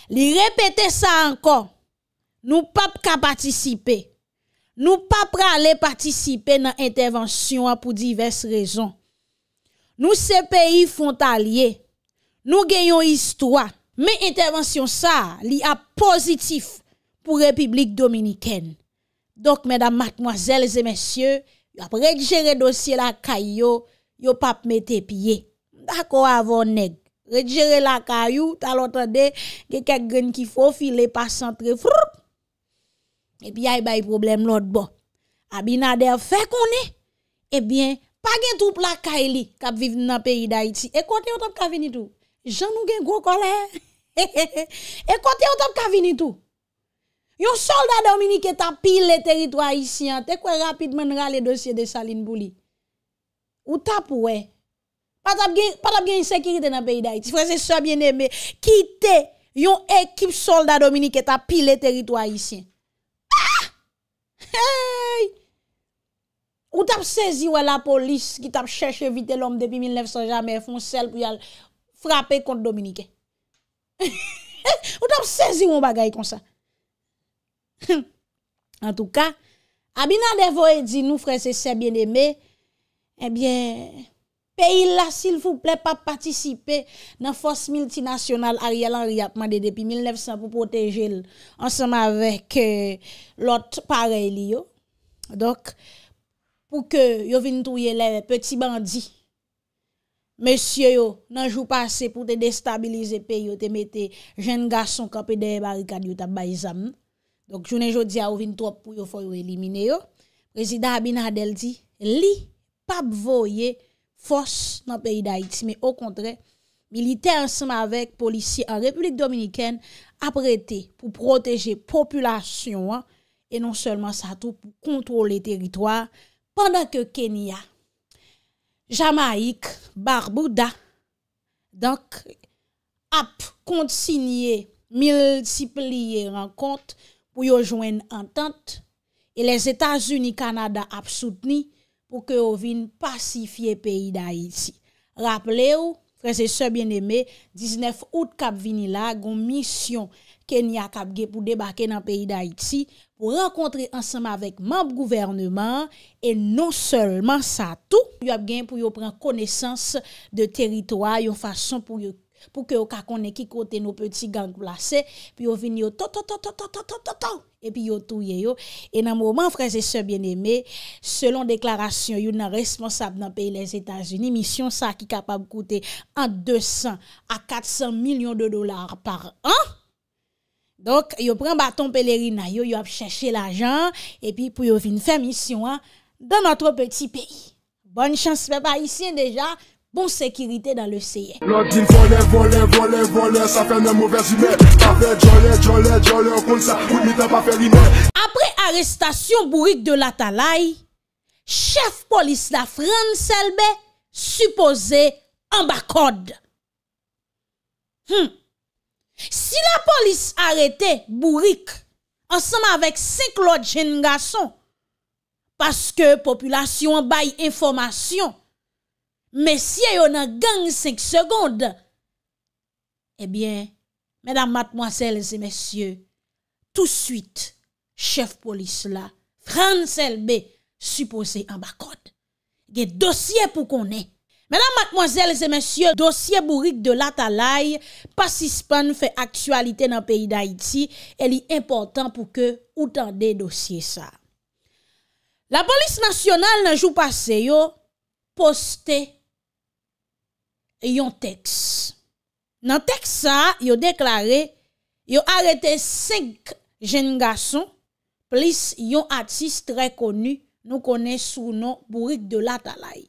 Li repete sa ankon, nou pap ka patisipe, nou pap rale patisipe nan intervensyon an pou divers rezon. Nou se peyi font alye, nou genyon histwa, men intervensyon sa li ap pozitif pou Republik Dominiken. Dok men dam matmoazel zemensye, yo ap rejere dosye la kayo, yo pap metepye, bako avon neg. Redjere la kayou, talotre de, ge kek gren ki fofile, pasantre, frrp. E pi a e bay problem lot bo. A binader fe kon e, e bin, pa gen tou plaka e li, kap viv nan peri da iti. E kote yo tap ka veni tou? Jan nou gen gwo kolè. E kote yo tap ka veni tou? Yon solda Dominique tap pil le teritwa isi, te kwe rapid men rale dosye de salin boulit. Ou tap wey, Patap gen yon sekirite nan peyi da iti. Frase sebyen eme, kite yon ekip solda Dominike tapile teritwa isi. Ha! Ah! Hey! Ou tap sezi wè la polis ki tap chèche vite l'om depi 1900 jamè, fon sel pou yal frape kont Dominike. Ou tap sezi wè wè bagay kon sa. En tout ka, abina devoye di nou frase sebyen eh eme, ebyen... Peyil la sil fouple pa patisipe nan fos multinasyonal a riyal an riyap ma dede. Depi 1900 pou poteje l ansanman vek euh, lot pareli yo. Dok pou ke yo vintouye le peti bandi. Monsye yo nan jou pase pou te destabilize pe yo te mete jen gason kape de barikad yo tab bayzam. Dok jounen jodi a yo vintouyo pou yo foy yo elimine yo. Rezida Abin Adel di li pap voye. Fos nan peyi da iti, me o kontre, milite ansama vek polisi an Republik Dominiken ap rete pou proteje populasyon an, e non selman sa tou pou kontrol le teritoar, pandan ke Kenya, Jamaik, Barbuda, donk ap kontsiniye, milsipliye renkont pou yo jwen entente, e les Etats-Unis Kanada ap soutenye pou ke yo vin pasifiye peyi da iti. Raple ou, prese se bien eme, 19 out kap vinila, gon misyon Kenya kap ge pou debake nan peyi da iti, pou renkontre ansama vek mab gouvernement, e non selman sa tou, yo ap gen pou yo pren konesans de teritwa, yo fason pou yo pou ke yo kakone ki kote nou peti gang vlase, pi yo vin yo to to to to to to to to to, epi yo touye yo, e nan mouman freze se bien eme, selon deklarasyon yo nan responsab nan peyi les Etats-Unis, misyon sa ki kapab kote an 200 a 400 milyon de dolar par an, donk yo pren baton pelerina yo, yo ap cheshe l ajan, epi pou yo vin fe misyon an, dan natro peti peyi, bon chans pe pa isyen deja, Bon sekirite dan le seye. Apre arestasyon bourik de la talay, chef polis la fran selbe, supose ambakode. Hmm. Si la polis arete bourik, ansama avek 5 lot jen nga son, paske populasyon baye informasyon, Mesye yo nan geng 5 segonde. Ebyen, eh Mèdam matmoazèl zè mesye, tout suite, chef polis la, fran selbe, supose an bakode. Ge dosye pou konen. Mèdam matmoazèl zè mesye, dosye bourik de lat alay, pasispan fè aktualite nan peyi d'Haïti, el yi important pou ke ou tan de dosye sa. La polis nasyonal nan jou passe yo, poste, yon teks. Nan teks sa, yon deklare, yon arete 5 jen gason, plis yon atis tre konu nou kone sou nou bourik de la talay.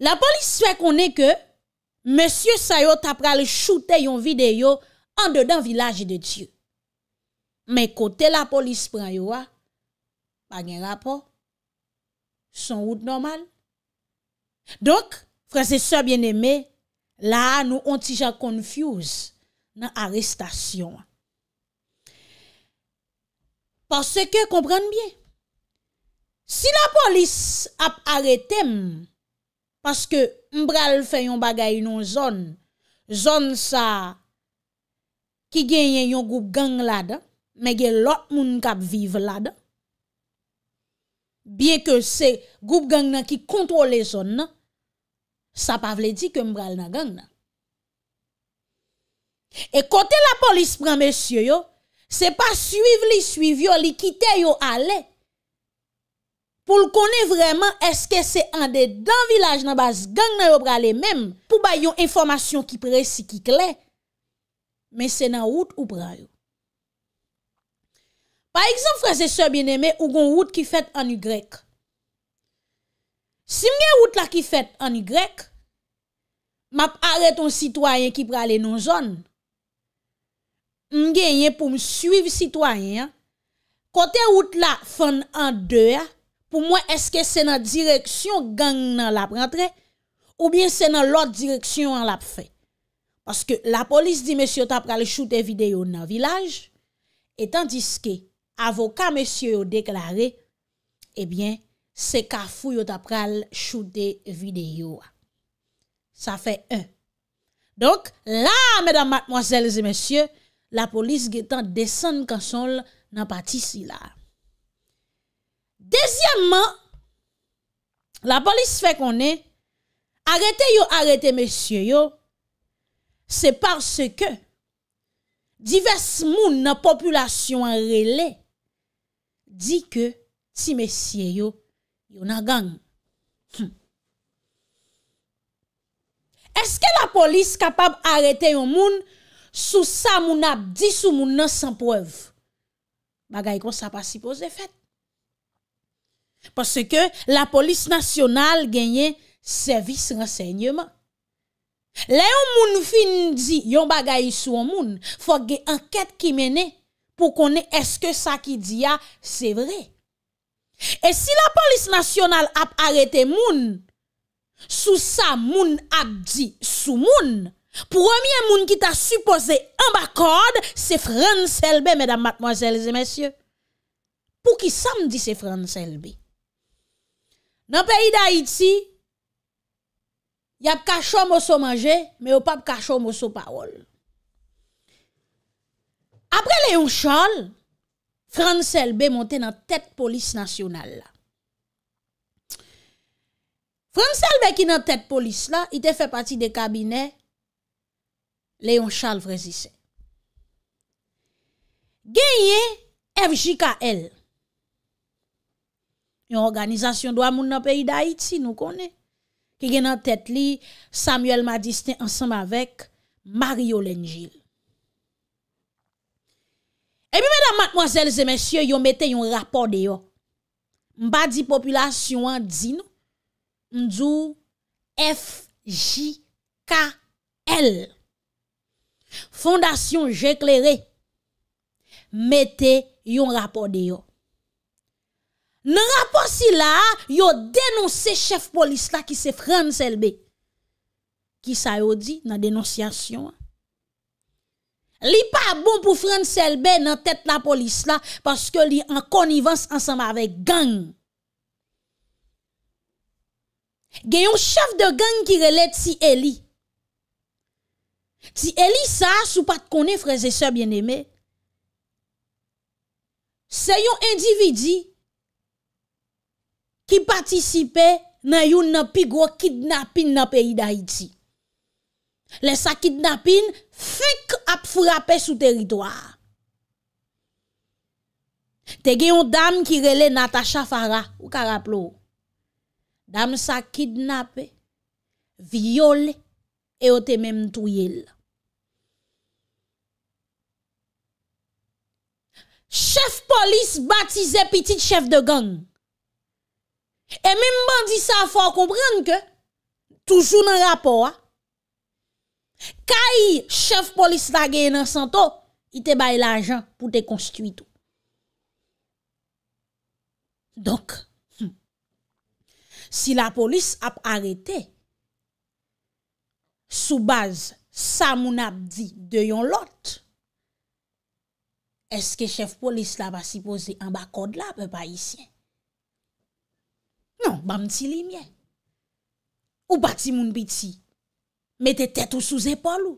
La polis frekone ke monsie Sayot apra le choute yon videyo an de dan vilaj de tiyo. Men kote la polis pre yon wa, pa gen rapor, son wout normal. Donk, Fransese bien eme, la nou ontija konfuse nan arestasyon. Pase ke komprende bien. Si la polis ap aretem, paske mbral fe yon bagay yon zon, zon sa ki genyen yon goup gang la da, me gen lot moun kap vive la da, bien ke se goup gang nan ki kontrole zon nan, Sa pa vle di ke mbral nan gang nan. E kote la polis pran mesye yo, se pa suiv li suiv yo, li kite yo ale. Po l konen vreman, eske se ande dan vilaj nan bas gang nan yo brale menm pou bayon informasyon ki presi ki kle. Men se nan wout ou brale. Par exemple, fraze se bieneme, ou gon wout ki fet an y grek. Si mwen gen wout la ki fèt an y, map arèt an sitwayen ki pralè nan zon, mwen gen yè pou m'suiv sitwayen, kote wout la fèn an dè, pou mwen eske se nan direksyon gang nan lap rentre, ou bien se nan lot direksyon an lap fèt. Paske la polis di mèsyo tap pralè choute videyo nan vilaj, etan diske avoka mèsyo yo deklare, ebyen, eh se ka fou yo tap pral choute videyo a. Sa fe un. Donk, la, medan matmoazelze mesye, la polis getan desen konsol nan pati si la. Dezyanman, la polis fe konen, arete yo arete mesye yo, se parce ke, divers moun nan populasyon rele, di ke, si mesye yo, yon ce gang. Hm. la police capable d'arrêter un moun sous sa moun ap di sou moun nan sans preuve? Bagay kon sa pas si pose Parce que la police nationale genye service renseignement. Le yon moun fin di yon bagay sou moun, enquête gen mène ki mene pou ce que sa ki qu'il dit ah, c'est vrai. E si la polis nasyonal ap arete moun, sou sa moun ap di sou moun, promyen moun ki ta suppose an bakod, se fran selbe, medan matmozèlze, mèsyè. Pou ki sa m di se fran selbe? Nan peyi da iti, yap kachon mòso manje, mè yo pap kachon mòso parol. Apre le yon chanl, Fransel be montè nan tèt polis nasyonal la. Fransel be ki nan tèt polis la, ite fè pati de kabinet Léon Charles Frésissé. Genye FJKL, yon organizasyon doa moun nan peyi d'Haïti, nou konè, ki gen nan tèt li, Samuel Madiste, ansèm avèk Mario Lengil. E mi mèdam matmwazèl zè mèsyè yon metè yon rapò de yon. Mbadi populasyon an di nou. Ndou FJKL. Fondasyon jè klère. Metè yon rapò de yon. N rapò si la, yon denonsè chef polis la ki se fran selbe. Ki sa yon di nan denonsyasyon an. Li pa bon pou fran selbe nan tèt la polis la paske li an konivans ansanm ave gang. Gen yon chef de gang ki rele ti Eli. Ti Eli sa, sou pat konen freze se bien eme, se yon endividi ki patisipe nan yon nan pigwo kidnapin nan peyi da iti. Lè sa kidnapin fik ap frapè sou teritoar. Tè gen yon dam ki rele Natacha Fara, ou karaplo. Dam sa kidnapè, viole, e o te men mtouyèl. Chef polis batize pitit chef de gang. E men mbandi sa fò komprenke, toujoun an rapò a. Ka yi, chef polis la gen nan santo, i te bay la jan pou te konstuitou. Dok, hmm, si la polis ap arete, soubaz, sa moun ap di de yon lot, eske chef polis la va si pose an ba kod la pe pa yi sien? Non, ba mti li mwen. Ou ba ti moun biti? mettez tête ou sous épaule.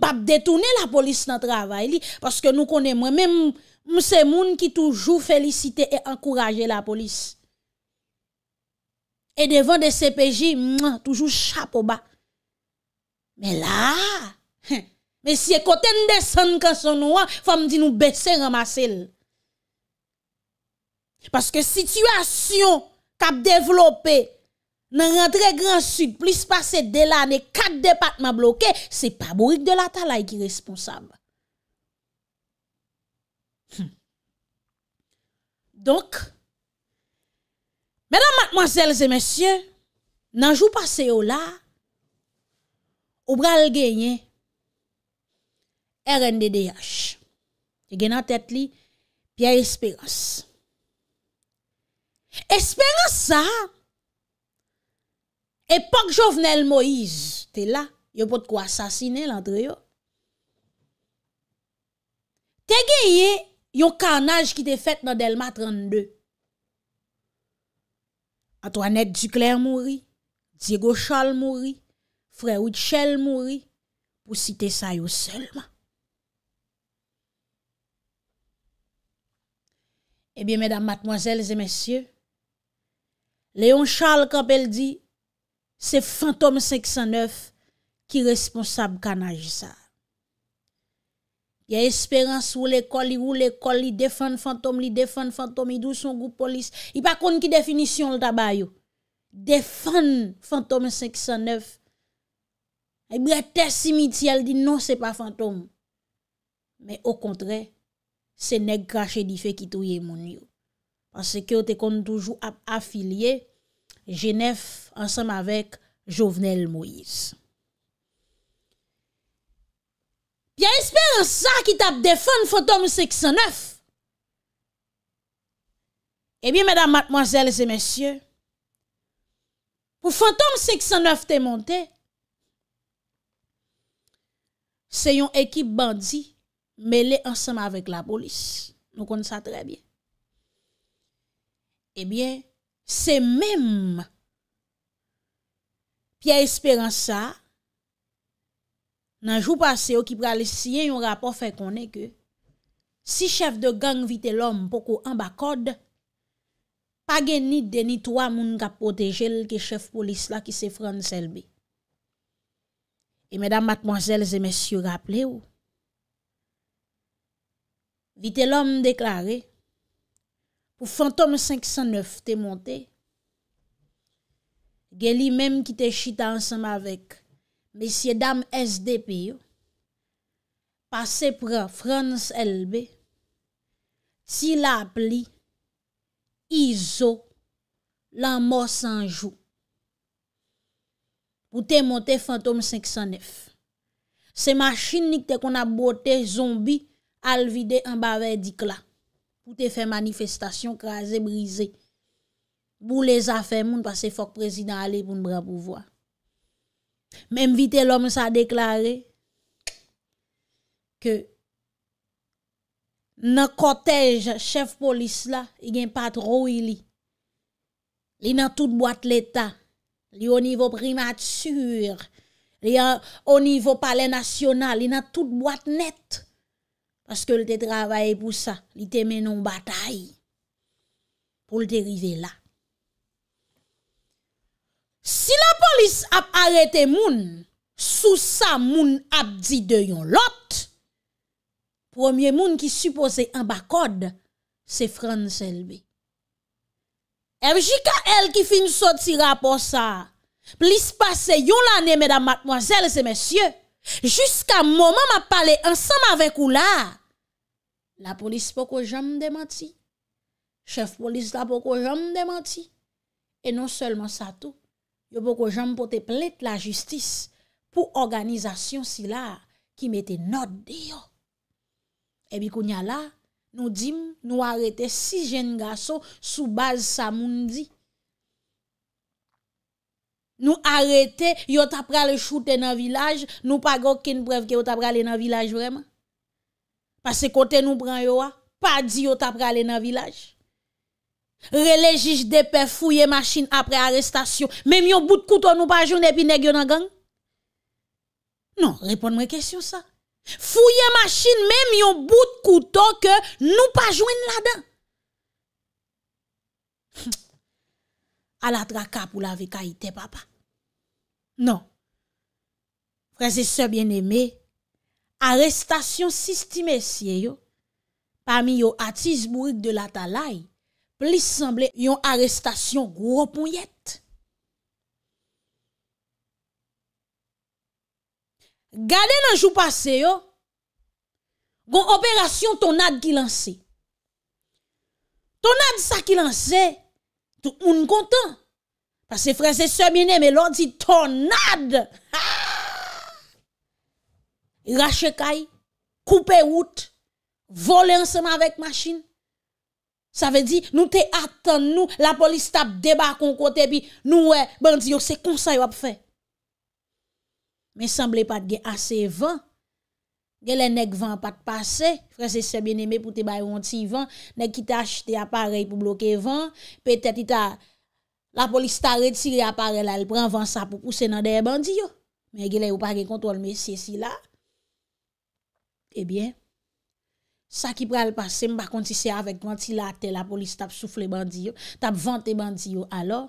pas détourner la police dans travail parce que nous connaissons moi même c'est moun qui toujours félicite et encourager la police. Et devant des CPJ, toujours chapeau bas. Mais là, mais si côté descend quand son noir, faut me dire nous baisser ramasser. Parce que situation cap développée nan rentre grand sud, plis pase de la, ne kat depatman bloke, se paborik de la talay ki responsab. Hmm. Donk, menan matmozèl zè mèsyen, nan jou pase yo la, ou bral genye, RNDDH. E gen an tèt li, pi a espérance. Espérance sa, epok Jovenel Moïse te la, yo pou te kwa sasine lantre yo. Te geye, yo kanaj ki te fet nan Delma 32. Antoinette Duclair mouri, Diego Charles mouri, Frère Houtchel mouri, pou si te sa yo selman. E eh biye, mesdames, matmozèles et messieurs, Leon Charles Koppel di, Se Fantome 509 ki responsab kan aji sa. Ya esperans wou lè kol, wou lè kol, li defan Fantome, li defan Fantome, idou son goup polis, i pa kon ki definisyon l tabay yo. Defan Fantome 509. E bretesi miti, el di non se pa Fantome. Me o kontre, se neg krashe di fe ki touye moun yo. Pase kyo te kon toujou afilye, jenèf ansèm avèk Jouvenel Moïse. Pya espèr an sa ki tap defon fantòm 609. Ebyen, mèdam matmoazèl zè mèsyè, pou fantòm 609 te montè, se yon ekip bandi mèlè ansèm avèk la polis. Nou kon sa trè bè. Ebyen, eh Se mèm Pia esperan sa Nan jou pase yo ki pralisiye yon rapor fè konè ke Si chef de gang Vitellom poko ambakode Pagè ni deni toa moun ka potejel ke chef polis la ki se fran selbe E mèdam matmozèl zè mèsyou raple ou Vitellom deklare Ou Fantome 509 te monte, Geli menm ki te chita ansam avek, Mesye dam SDP yo, Pase pra France LB, Si la ap li, Iso, Lanmò sanjou, Ou te monte Fantome 509. Se machin niktè kon a bote zombi, Al vide an bavè dik la. Poute fè manifestation, krasè, brisé. Bou lè zafè moun, pasè fòk prezidant alè, moun brè pouvoi. Mèm vite lòm sa deklarè, ke, nan kotej, chef polis la, y gen patrou y li. Li nan tout boate l'Etat. Li yo nivou primat sur. Li yo nivou palè nasyonal. Li nan tout boate nette. Aske li te travaye pou sa, li te menon batay pou li te rive la. Si la polis ap arete moun, sou sa moun ap di de yon lot, promye moun ki suppose an bakod se fran selbe. E vji ka el ki fin sotira pou sa, plis pase yon la ne, medan matmoazel se mesye, jiska mouman ma pale ansam avek ou la, la polis pou kou jom demati, chef polis la pou kou jom demati, e non selman sa tou, yo pou kou jom pote plet la justis pou organizasyon si la ki mette nod de yo. Ebi kou nyal la, nou dim nou arete si jen gaso sou baz sa moun di. Nou arete, yo tapra le choute nan vilaj, nou pa gok ken brev ki yo tapra le nan vilaj vreman. Pase kote nou pran yo a, pa di yo tapre ale nan vilaj. Rele jish depe fouye machin apre arestasyon, mem yon bout kouton nou pa jounen pi negyonan gang. Non, repon mwen kesyon sa. Fouye machin mem yon bout kouton ke nou pa jounen la dan. Hm. A la tra kap ou la ve ka ite papa. Non. Prese se bien eme, arestasyon sisti mesye yo pami yo atis bourik de la talay plis semble yon arestasyon gwo poun yet. Gade nan jou pase yo gon operasyon tonad ki lance. Tonad sa ki lance tou moun kontan. Pase freze se mine me lor di tonad! Ha! Rashè kay, koupe wout, vole anseman vek machin. Sa ve di nou te atan nou la polis tap deba kon kote pi nou wè bandiyo se konsay wap fe. Me semble pat ge ase van. Gele nek van pat pase. Fransè se bieneme pou te bayon ti van. Nek ki ta achete aparel pou bloke van. Petè ti ta, la polis ta retire aparel la. El pren van sa pou kouse nan deye bandiyo. Me gele ou pa ge kontrol mesye si la. Ebyen, eh sa ki pral pase, mba kontise avèk vantilate, la polis tap soufle bandiyo, tap vante bandiyo. Alo,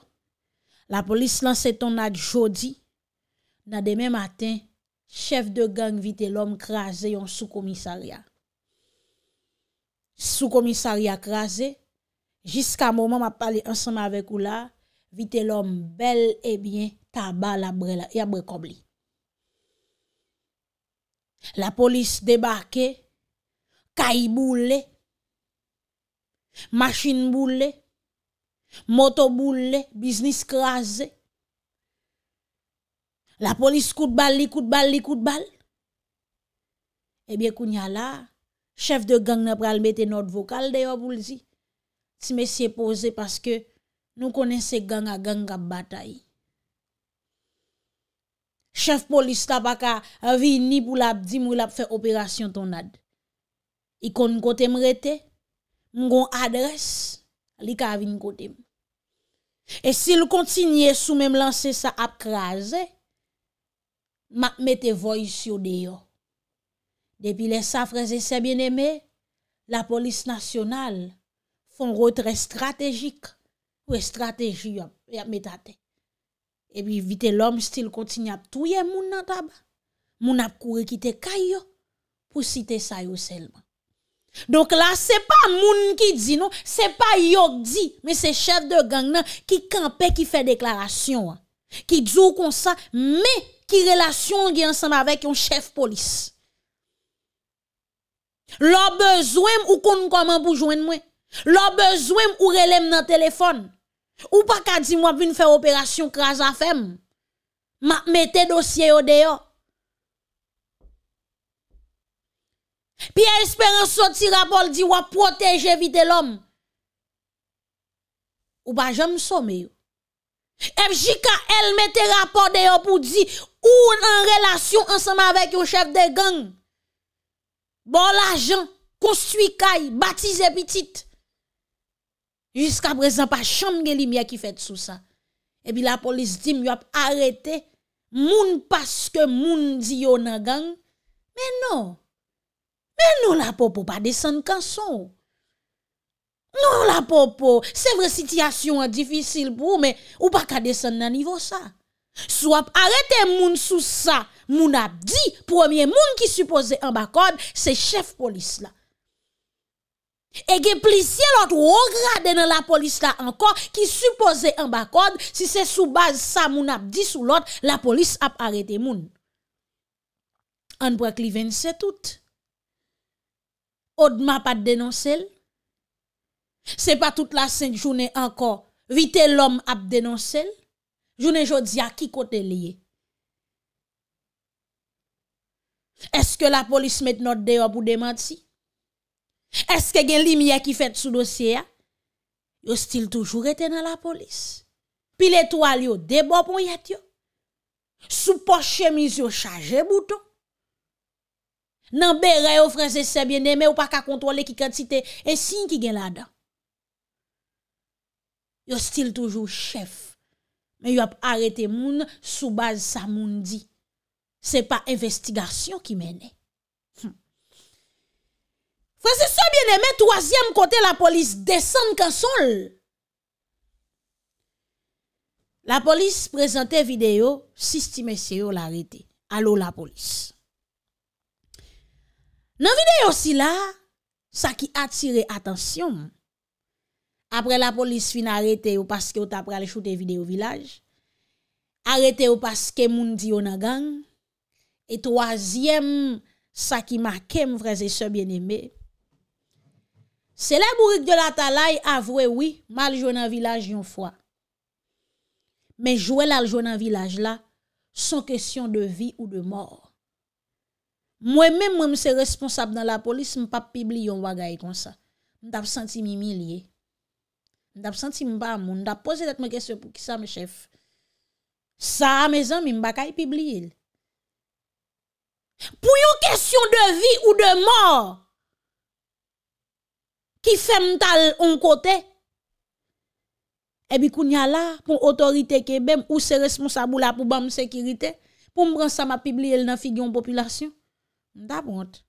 la polis lanse ton ad jodi, na demè matin, chef de gang vite lòm krasè yon sou komisarya. Sou komisarya krasè, jiska mouman mba pale ansanm avèk ou la, vite lòm bel ebyen tabal abre la, yabre kobli. La police débarquée, caille boulée, machine boulée, moto boulée, business crasé. La police coup de balle, coup de balle, coup de balle. Eh bien, Kounya là, chef de gang n'a pas mettre notre vocal d'ailleurs pour le dire. Si monsieur posé parce que nous connaissons gang à gang à bataille. Chef polis la baka avi ni boulap, di moulap fe operasyon ton ad. I kon nkote m rete, m goun adres, li ka avi nkote m. E si l kontinye sou menm lanse sa ap kraze, mak mete voysyo deyo. Depi le safreze se bieneme, la polis nasyonal fon rotre strategik pou estrategi ap metate. Epi vite lom stil kontin ap touye moun nan taba. Moun ap koure kite kayo pou site sayo selman. Donk la se pa moun ki di nou. Se pa yo ki di. Men se chef de gang nan ki kampe ki fe deklarasyon. Ki djou kon sa. Men ki relasyon gen ansanm avek yon chef polis. Lo bezwem ou kon koman pou jwen mwen. Lo bezwem ou relem nan telefon. Ou pas qu'à dire moi vinn faire opération crase à femme. Ma mettez dossier au dehors. Pierre Espérance sorti rapport dit ou protéger vite l'homme. Ou pas jamais sommeil. FJKL mette rapport dehors pour dire ou en relation ensemble avec un chef de gang. Bon l'argent, construit caille, baptisé petite. Jiska prezant pa chanm geli miya ki fet sou sa. Ebi la polis di mwap arete moun paske moun di yo nan gang. Menon, menon la popo pa desen kan son. Menon la popo, se vre sityasyon an difisil pou mwen ou pa ka desen nan nivo sa. Sou ap arete moun sou sa moun ap di premier moun ki suppose an bakon se chef polis la. Ege plisye lot ou o grade nan la polis la anko ki suppose an bakod si se soubaz sa moun ap dis ou lot la polis ap arete moun. An pou ak li vense tout. O d'ma pat denonsel. Se pa tout la seng jounen anko vite l'om ap denonsel. Jounen jounen a ki kote liye. Eske la polis met not deyo pou demanti? Eske gen li miye ki fet sou dosye ya? Yo stil toujou rete nan la polis. Pi le tou al yo debopon yate yo. Sou pos chemis yo chaje bouton. Nan bere yo franse sebyene me ou pa ka kontrole ki kensite en sin ki gen la dan. Yo stil toujou chef. Men yo ap arete moun sou baz sa moun di. Se pa investigasyon ki mene. Vreze se bien eme, Troasyem kote la polis, Descende kan sol, La polis prezante video, Sisti mesye yo la rete, Alo la polis, Nan video si la, Sa ki atire atensyon, Apre la polis fin arete, Ou paske yo tapre ale choute video vilaj, Arete ou paske moun di yo nan gang, E troasyem, Sa ki makem, Vreze se bien eme, Sele bourik de la talay avwe oui, ma aljou nan vilaj yon fwa. Men jouel aljou nan vilaj la, son kesyon de vi ou de mor. Mwen men mwen se responsab nan la polis, mpa pibli yon waga yon sa. Ndap senti mimi liye. Ndap senti mba moun. Ndap pose det me kesyon pou ki sa me chef. Sa a me zan mi mba kaye pibli yil. Pou yon kesyon de vi ou de mor! Ki fèm tal an kote? Ebi kou nyala pou otorite ke bem ou se responsabou la pou bam sekirite? Pou mbran sa ma pibli el nan figyon populasyon? Mdap non, mwote.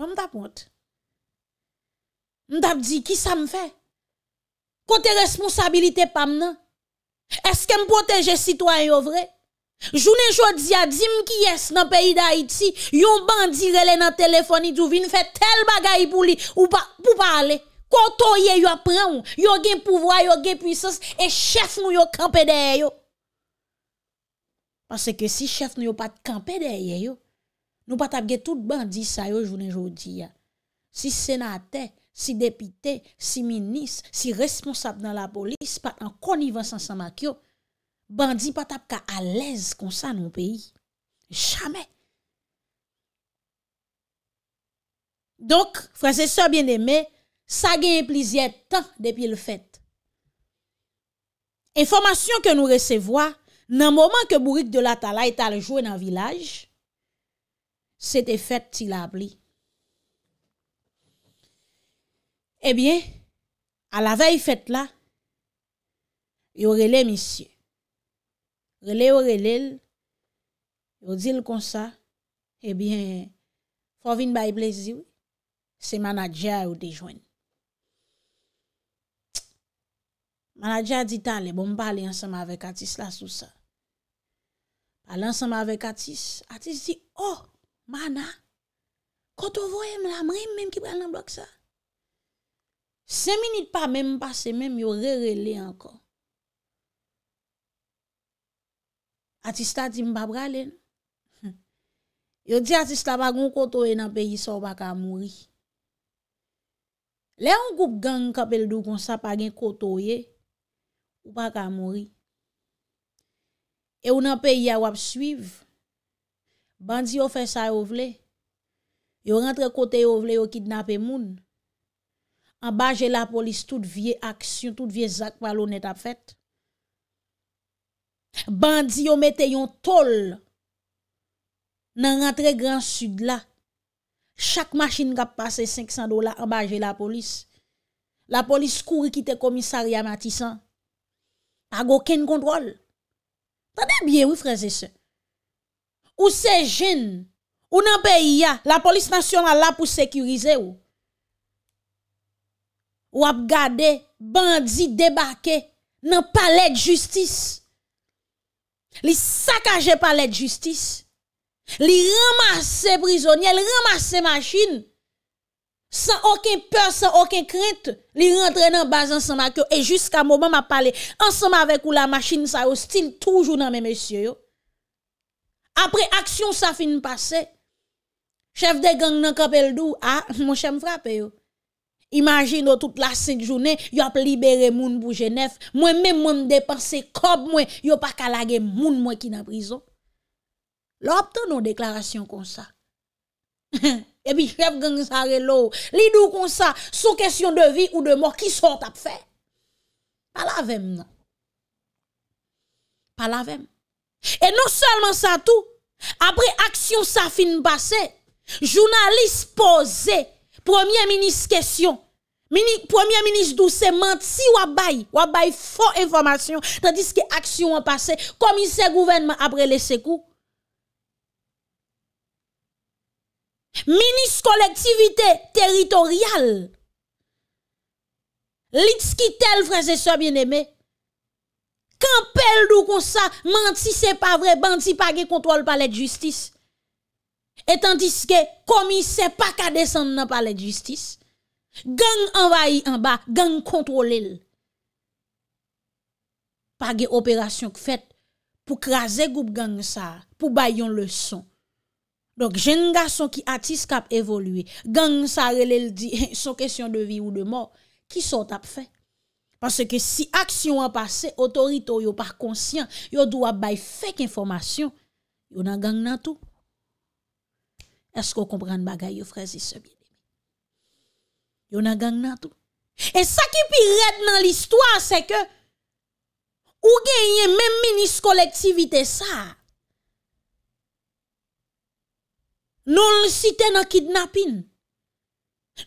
Mdap mwote. Mdap di ki sa mwote? Kote responsabilite pam nan? Eske mwote je sitwanyo vre? Jounen jodi ya, dim ki yes nan peyi da iti, yon bandi rele nan telefoni djouvin fè tel bagay pou li ou pou pale. Koto ye yo apren ou, yo gen pouvwa, yo gen pwisos, e chef nou yo kampe deye yo. Parce ke si chef nou yo pat kampe deye yo, nou pat apge tout bandi sa yo jounen jodi ya. Si senate, si depite, si minis, si responsable nan la polis, pat an konivansan sa mak yo, Bandi patap ka alèz kon sa nou peyi. Jamè. Donk, fransè so bien demè, sa genye plizye tan depi le fèt. Enfomasyon ke nou resevoa, nan mouman ke bourik de la talay taljouè nan vilaj, sè te fèt ti la ap li. E bie, a la vey fèt la, yore le misye. rele ou relel, yo dil kon sa, ebyen, eh fò vin bay blè zi ou, se mana dja ou dejwen. Mana dja di tan bon, le, bon pa ale ansanm avèk Atis la sou sa. Ale ansanm avèk Atis, Atis di, oh, mana, koto vo em la, mre em menm ki pral nan blok sa. Seminit pa menm pase, menm yo relele ankon. Atista tim babralen. Yo di atista pa goun kotoye nan peyi sa ou pa ka mouri. Le an goup gang kapel dou goun sa pa gen kotoye ou pa ka mouri. E ou nan peyi a wap suiv. Bandi yo fe sa yo vle. Yo rentre kote yo vle yo kidnap e moun. An baje la polis tout vie aksyon, tout vie zak pa loun et ap fèt. Bandi yo mette yon tol nan rentre gran sud la. Chak masin gap pase 500 dola ambaje la polis. La polis kouri kite komisari a Matisan. Ago ken kontrol. Tade bie wifreze se. Ou se jen, ou nan peyi ya, la polis nasyonal la pou sekirize wou. Wap gade, bandi debake nan palet justice Li saccage par la justice. Li ramasser prisonniers, li ramasser machines. Sans aucune peur, sans aucune crainte, li rentré dans base ensemble avec Et jusqu'à moment m'a parlé, ensemble avec ou la machine, ça hostile toujours dans mes messieurs. Après action, ça fin passé. Chef de gang nan kapel dou, ah, mon chef frappe yo. Imagine toute la 5 journée, yop a libéré moun pour Genève. Moi même moi me dépenser comme moi, yo pas kalage moun moi qui dans prison. L'obtention nos déclarations comme ça. Et puis chef gang relo, li dou comme ça, sous question de vie ou de mort qui sort à faire. Pas la même. non. Pas la Et non seulement ça tout, après action ça fin passé, journaliste posé, premier ministre question Premier minis dou se manti wabay, wabay fo informasyon, tandis ki aksyon wapase, komise gouvenman apre lese kou. Minis kolektivite teritorial, lits ki tel franse so bieneme, kanpel dou konsa, manti se pa vre, banti pa ge kontrol palet justis, etandis ki komise pa kadesan nan palet justis, Gang anvayi an ba, gang kontrol el. Pa ge operasyon k fet pou kraze goup gang sa, pou bay yon le son. Donk jen gason ki atis kap evolwe, gang sa rel el di, son kesyon de vi ou de mor, ki son tap fe. Pase ke si aksyon an pase, otorito yo par konsyen, yo dwa bay fek informasyon, yo nan gang nan tou. Esko kompran bagay yo frazi sebi? yon a gang nan Et ça qui est pire dans l'histoire, c'est que ou gagne même ministre collectivité ça. Non le cité dans kidnapping.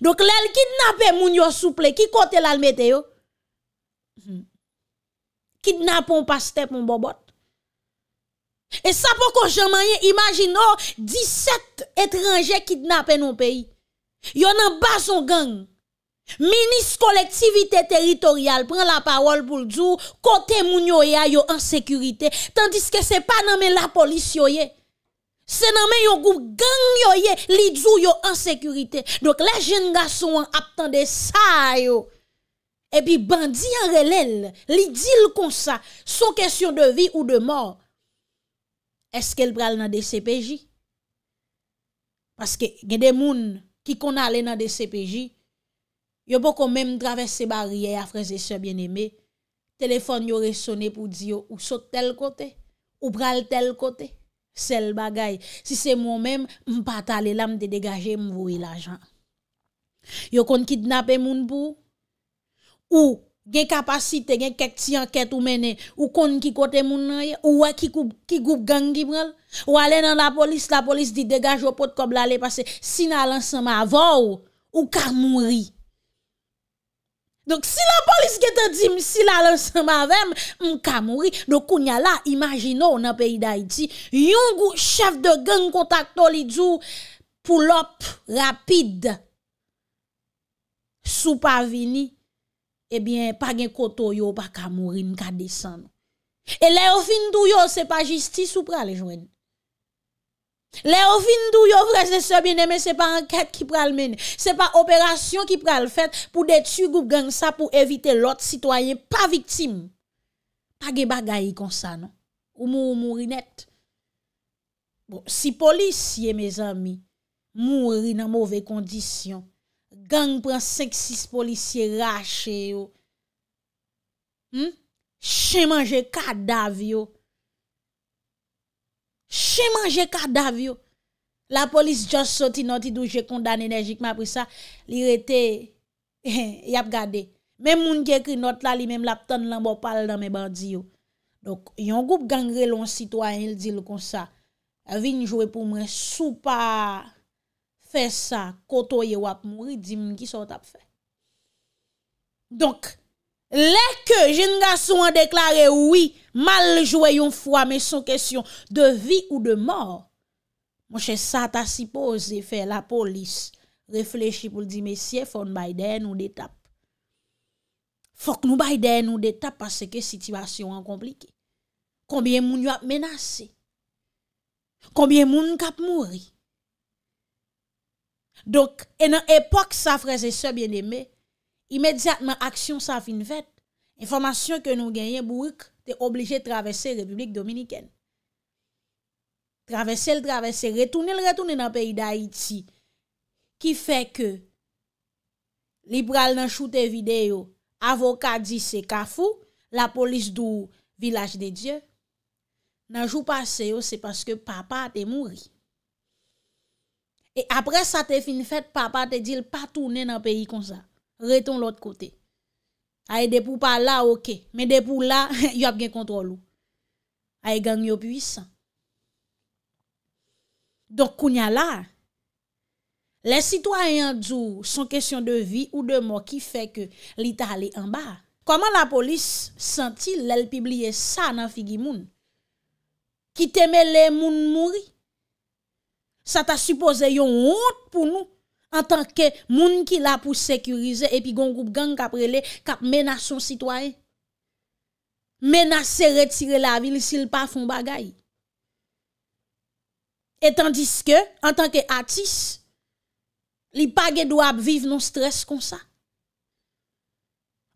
Donc l'el kidnappé moun yo souple, qui kote l'al mette yo? Hmm. passe pasteur pour bobot. Et ça pour jamais imagine 17 étrangers kidnappés dans le pays. Yon en bas son gang. Minis kolektivite teritorial pren la pawol pou l'djou, kote moun yo ya yo ansekurite, tandis ke se pa nanmen la polis yo ye. Se nanmen yo goup gang yo ye, li djou yo ansekurite. Dok la jen nga sou an aptan de sa yo. E pi bandi anrel el, li dil kon sa, sou kesyon de vi ou de mor. Eske el pral nan DCPJ? Paske gen de moun ki kon ale nan DCPJ, Yo pou kon mèm dravesse barye ya freze se bienemè, telefon yo re sonè pou di yo, ou sot tel kote, ou pral tel kote, sel bagay. Si se mèm, m pata lè lèm de degaje m voui l'ajan. Yo kon ki dnapè moun pou, ou gen kapasite gen kek ti anket ou mène, ou kon ki kote moun nanye, ou wè ki goup gangi mrel, ou alè nan la polis, la polis di degaje ou pot kob lalè pase, si nan lan san mè avò ou, ou kar moun ri. Dok si la polis ke te dim, si la lansan bavem, mka mouri. Dok kou nyala, imajino ou nan peyi da iti, yon gou chef de gen kontak to li djou, poulop, rapide, sou pa vini, ebyen eh pa gen koto yo pa ka mouri, mka desan. E le ou fin dou yo, se pa jistis, sou pra le jweni. Le ofindou yo vreze se bine men se pa anket ki pral mene Se pa operasyon ki pral fet pou detu goup gang sa pou evite lot sitwayen pa viktim Page bagayi konsa non Ou mou mou rinet bon, Si polisye me zami mou rina mouve kondisyon Gang pren seksis polisye rache yo hmm? Che manje kadav yo Che manje kardav yo. La polis jost soti noti dou jek kondan enerjikman pou sa. Li rete yap gade. Mem moun ki ekri not la li mem lap ton lanbo pal dan me bandi yo. Donk, yon goup gangre lon sitwa en yon dil kon sa. Vi njowe pou mwen sou pa fe sa. Koto ye wap moun ridim ki sot ap fe. Donk. Lè ke jen nga sou an deklare ouwi maljouè yon fwa mè son kèsyon de vi ou de mor. Mwen chè sa ta si pose fè la polis reflechi pou l'di mesye fòn bayden ou detap. Fòk nou bayden ou detap asè ke sityvasyon an komplike. Koubyen moun yon ap menase. Koubyen moun yon kap mouri. Dok en an epok sa freze se bienemè imediatman aksyon sa fin fèt, informasyon ke nou genyen, bouk, te oblije travesse republik dominiken. Travesse l travesse, retounen l retounen nan peyi da iti, ki fè ke liberal nan choute videyo, avoka di se kafou, la polis dou village de Diyo, nan jou paseyo, se paske papa te mouri. E apre sa te fin fèt, papa te di l patounen nan peyi kon sa. Reton l'ot kote. A e depou pa la, ok. Men depou la, yo ap gen kontrol ou. A e gang yo pwisan. Donk kounya la, le sitwayan djou son kesyon de vi ou de mo ki fe ke li ta ale anba. Koman la polis sentil lel pibliye sa nan figi moun? Ki teme le moun mouri? Sa ta supose yon hont pou nou. an tanke moun ki la pou sekurize epi gongoup gang kap rele kap mena son sitwaye mena se retire la vil sil pa fon bagay etan diske an tanke atis li page dwa non ap vive non stres kon sa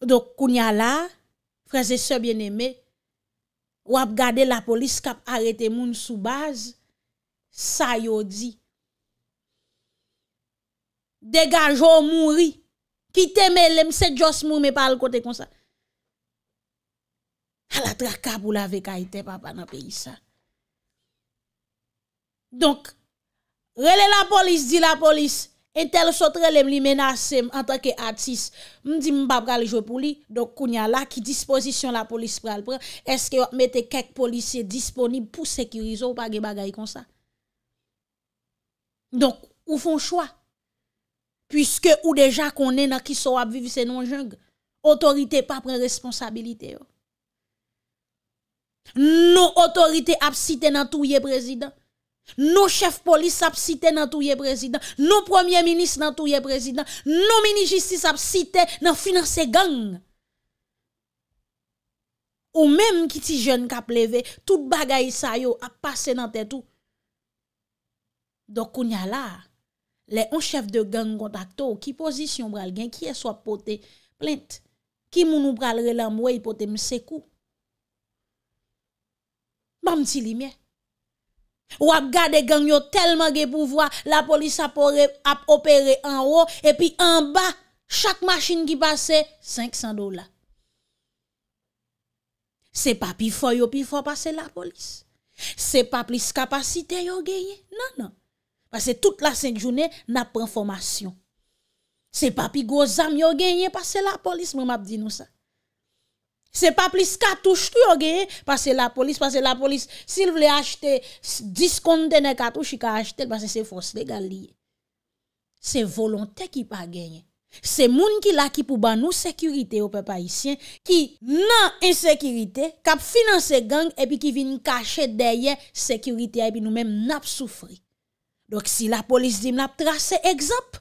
dok kounya la freze se bieneme wap gade la polis kap arete moun soubaz sa yo di De ganjou mouri. Ki teme lem, se jos mouri me pal kote kon sa. A la trakab ou la vekay te papa nan peyi sa. Donk, rele la polis, di la polis. E tel sot relem li menase m entake atis. M di m bab pral jo pou li. Donk koun ya la ki disposition la polis pral pral. Eske yo mette kek polisye disponib pou sekirizo ou pa ge bagay kon sa. Donk, ou fon chwa? Pwiske ou deja konen na ki sou ap vivi se non jeng. Otorite pa pren responsabilite yo. Nou otorite ap site nan touye prezident. Nou chef polis ap site nan touye prezident. Nou premier minis nan touye prezident. Nou mini jistis ap site nan finanse gang. Ou menm ki ti jen kap leve, tout bagay sa yo ap pase nan te tou. Dok ou nyalak. Le anchef de gang kontakto ki pozisyon bral gen, ki eswa pote plente. Ki mounou bral relam wey pote mseku. Ba mti li mye. Ou ap gade gang yo telman ge pouvoa, la polis ap opere anwo, epi anba, chak masin ki pase, 500 dola. Se pa pi fo yo pi fo pase la polis. Se pa plis kapasite yo geye. Nan nan. Parce que toute la sainte journée, n'a pas Ce C'est pas plus gros zam yo gagné parce que la police m'a dit nous ça. C'est pas plus cartouche ont gagné parce que la police parce que la police s'il voulait acheter 10 conteneurs cartouche il acheter parce que c'est force légale C'est volonté qui pas gagné. C'est moun qui là qui pour ban nous sécurité au peuple haïtien qui nan insécurité cap finance gang et puis qui vient cacher derrière sécurité et puis nous même n'a souffrir. Donc si la police dit m'a tracé exemple,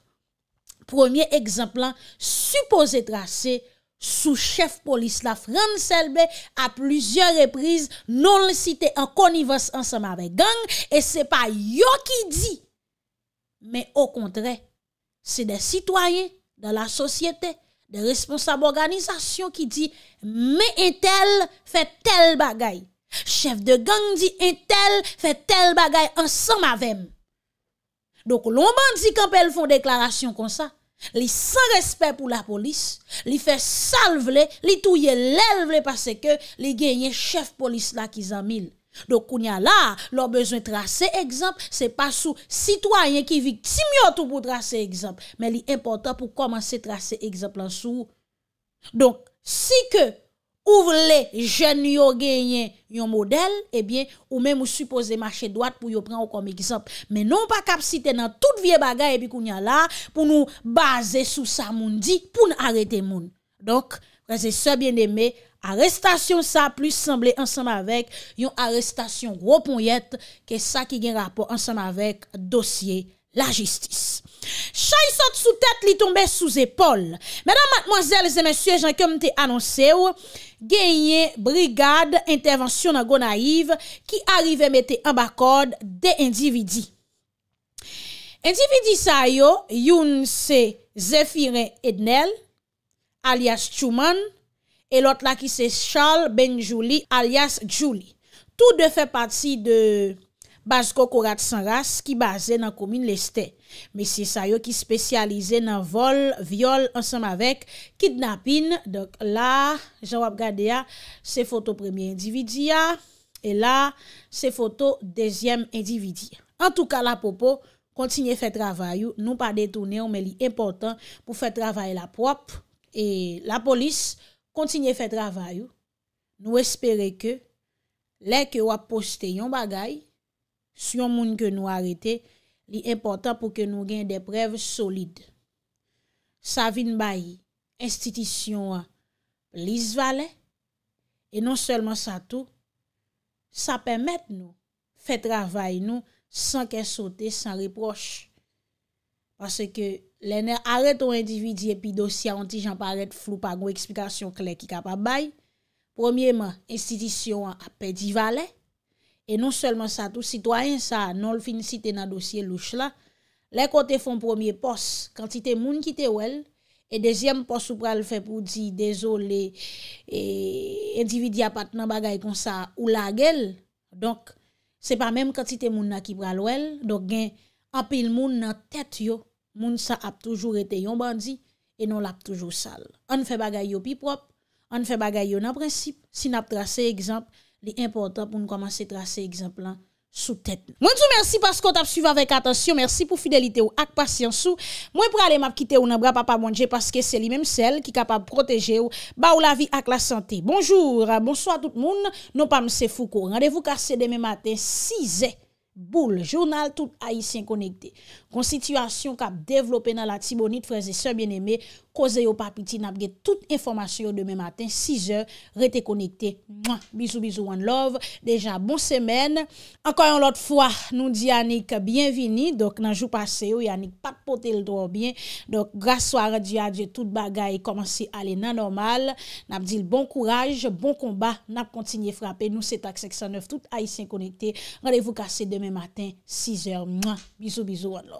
premier exemple supposé tracer sous chef police la France Selbe à plusieurs reprises non cité en connivence ensemble avec gang et c'est pas yo qui dit mais au contraire c'est des citoyens dans la société des responsables d'organisation qui dit mais un tel fait tel bagaille chef de gang dit un tel fait tel bagaille ensemble avec Donk loman di kamp el fon deklarasyon kon sa, li san respet pou la polis, li fe salvele, li touye levle pase ke li genye chef polis la ki zan mil. Donk koun ya la, lor bezwen trase ekzamp, se pa sou sitwayen ki vitim yo tou pou trase ekzamp, men li importan pou komanse trase ekzamp lan sou. Donk, si ke... Ouvrele, jen yo genye yon model, ebyen, ou mèm ou suppose machè doat pou yo pran ou kom ekizop, mè non pa kap site nan tout vie bagay epi kounya la pou nou baze sou sa moun di pou nou arete moun. Donk, reze se bien eme, arestasyon sa plus semblé ansanm avek yon arestasyon gwo pon yet, ke sa ki gen rapor ansanm avek dosye genye. La jistis. Chay sot sou tèt li tombe sou zépol. Mèdam matmozèl, zè mèsyè, jankèm te anonsew, genye brigade, intervensyon na go naiv, ki arrive mette ambakod de endividi. Endividi sa yo, youn se Zephirè Ednel, alias Tchouman, e lot la ki se Charles Benjouli, alias Djouli. Tout de fè pati de... bazko korat san ras ki baze nan komine leste. Mesye sa yo ki spesyalize nan vol, viol, ansam avek, kidnapin, dok la, jan wap gade ya, se foto premye individi ya, e la, se foto dezyem individi. En tou ka la popo, kontinye fe travayou, nou pa detounen, ou me li important pou fe travay la prop, e la polis, kontinye fe travayou, nou espere ke, le ke wap poste yon bagay, Si yon moun ke nou arete, li importan pou ke nou gen depreve solide. Sa vin bayi, institisyon lise valen, e non selman sa tou, sa pèmèt nou, fè travay nou, san ke sote, san reproche. Pase ke lè nè arete ou individye pi dosya anti jamparet flou pa gou eksplikasyon kler ki ka pa bayi. Premierman, institisyon apè di valen, e non selman sa tou sitwayen sa, non l finisite nan dosye louch la, lè kote fon pwomye pos, kantite moun ki te wèl, e dezyem pos ou pral fè pou di, dezole, e individy apat nan bagay kon sa, ou la gel, donk, se pa mèm kantite moun na ki pral wèl, donk gen, apil moun nan tèt yo, moun sa ap toujou rete yon bandi, e non l ap toujou sal. An fè bagay yo pi prop, an fè bagay yo nan prinsip, si nan ap trase ekzamp, li importan pou nou komanse trase egzemplan sou tèt. Mwen sou mersi paskot ap suyve avèk atensyon, mersi pou fidelite ou ak pasyansou, mwen pou ale map kite ou nan bra pa pa mounje paske se li mèm sel ki kapab proteje ou ba ou la vi ak la sante. Bonjour, bonsoit tout moun, non pa mse foukou. Rendez-vous kase demè matin, 6è, boule, journal tout haïsien konekte. kon situasyon kap devlope nan la tibonit, freze se bien eme, koze yo papiti, nap ge tout informasyon yo demen matin, 6h, rete konekte. Bizou, bizou, one love, deja bon semen. Anko yon lot fwa, nou di Yannick, bienvini, dok nan jou pase yo, Yannick, papote ldo ou bien, dok grasso a radio, adje tout bagay, komanse ale nan normal, nap di lbon kouraj, bon komba, bon nap kontinye frape, nou se tak seksyon 9, tout a yisye konekte, rete vou kase demen matin, 6h, bizou, bizou, one love.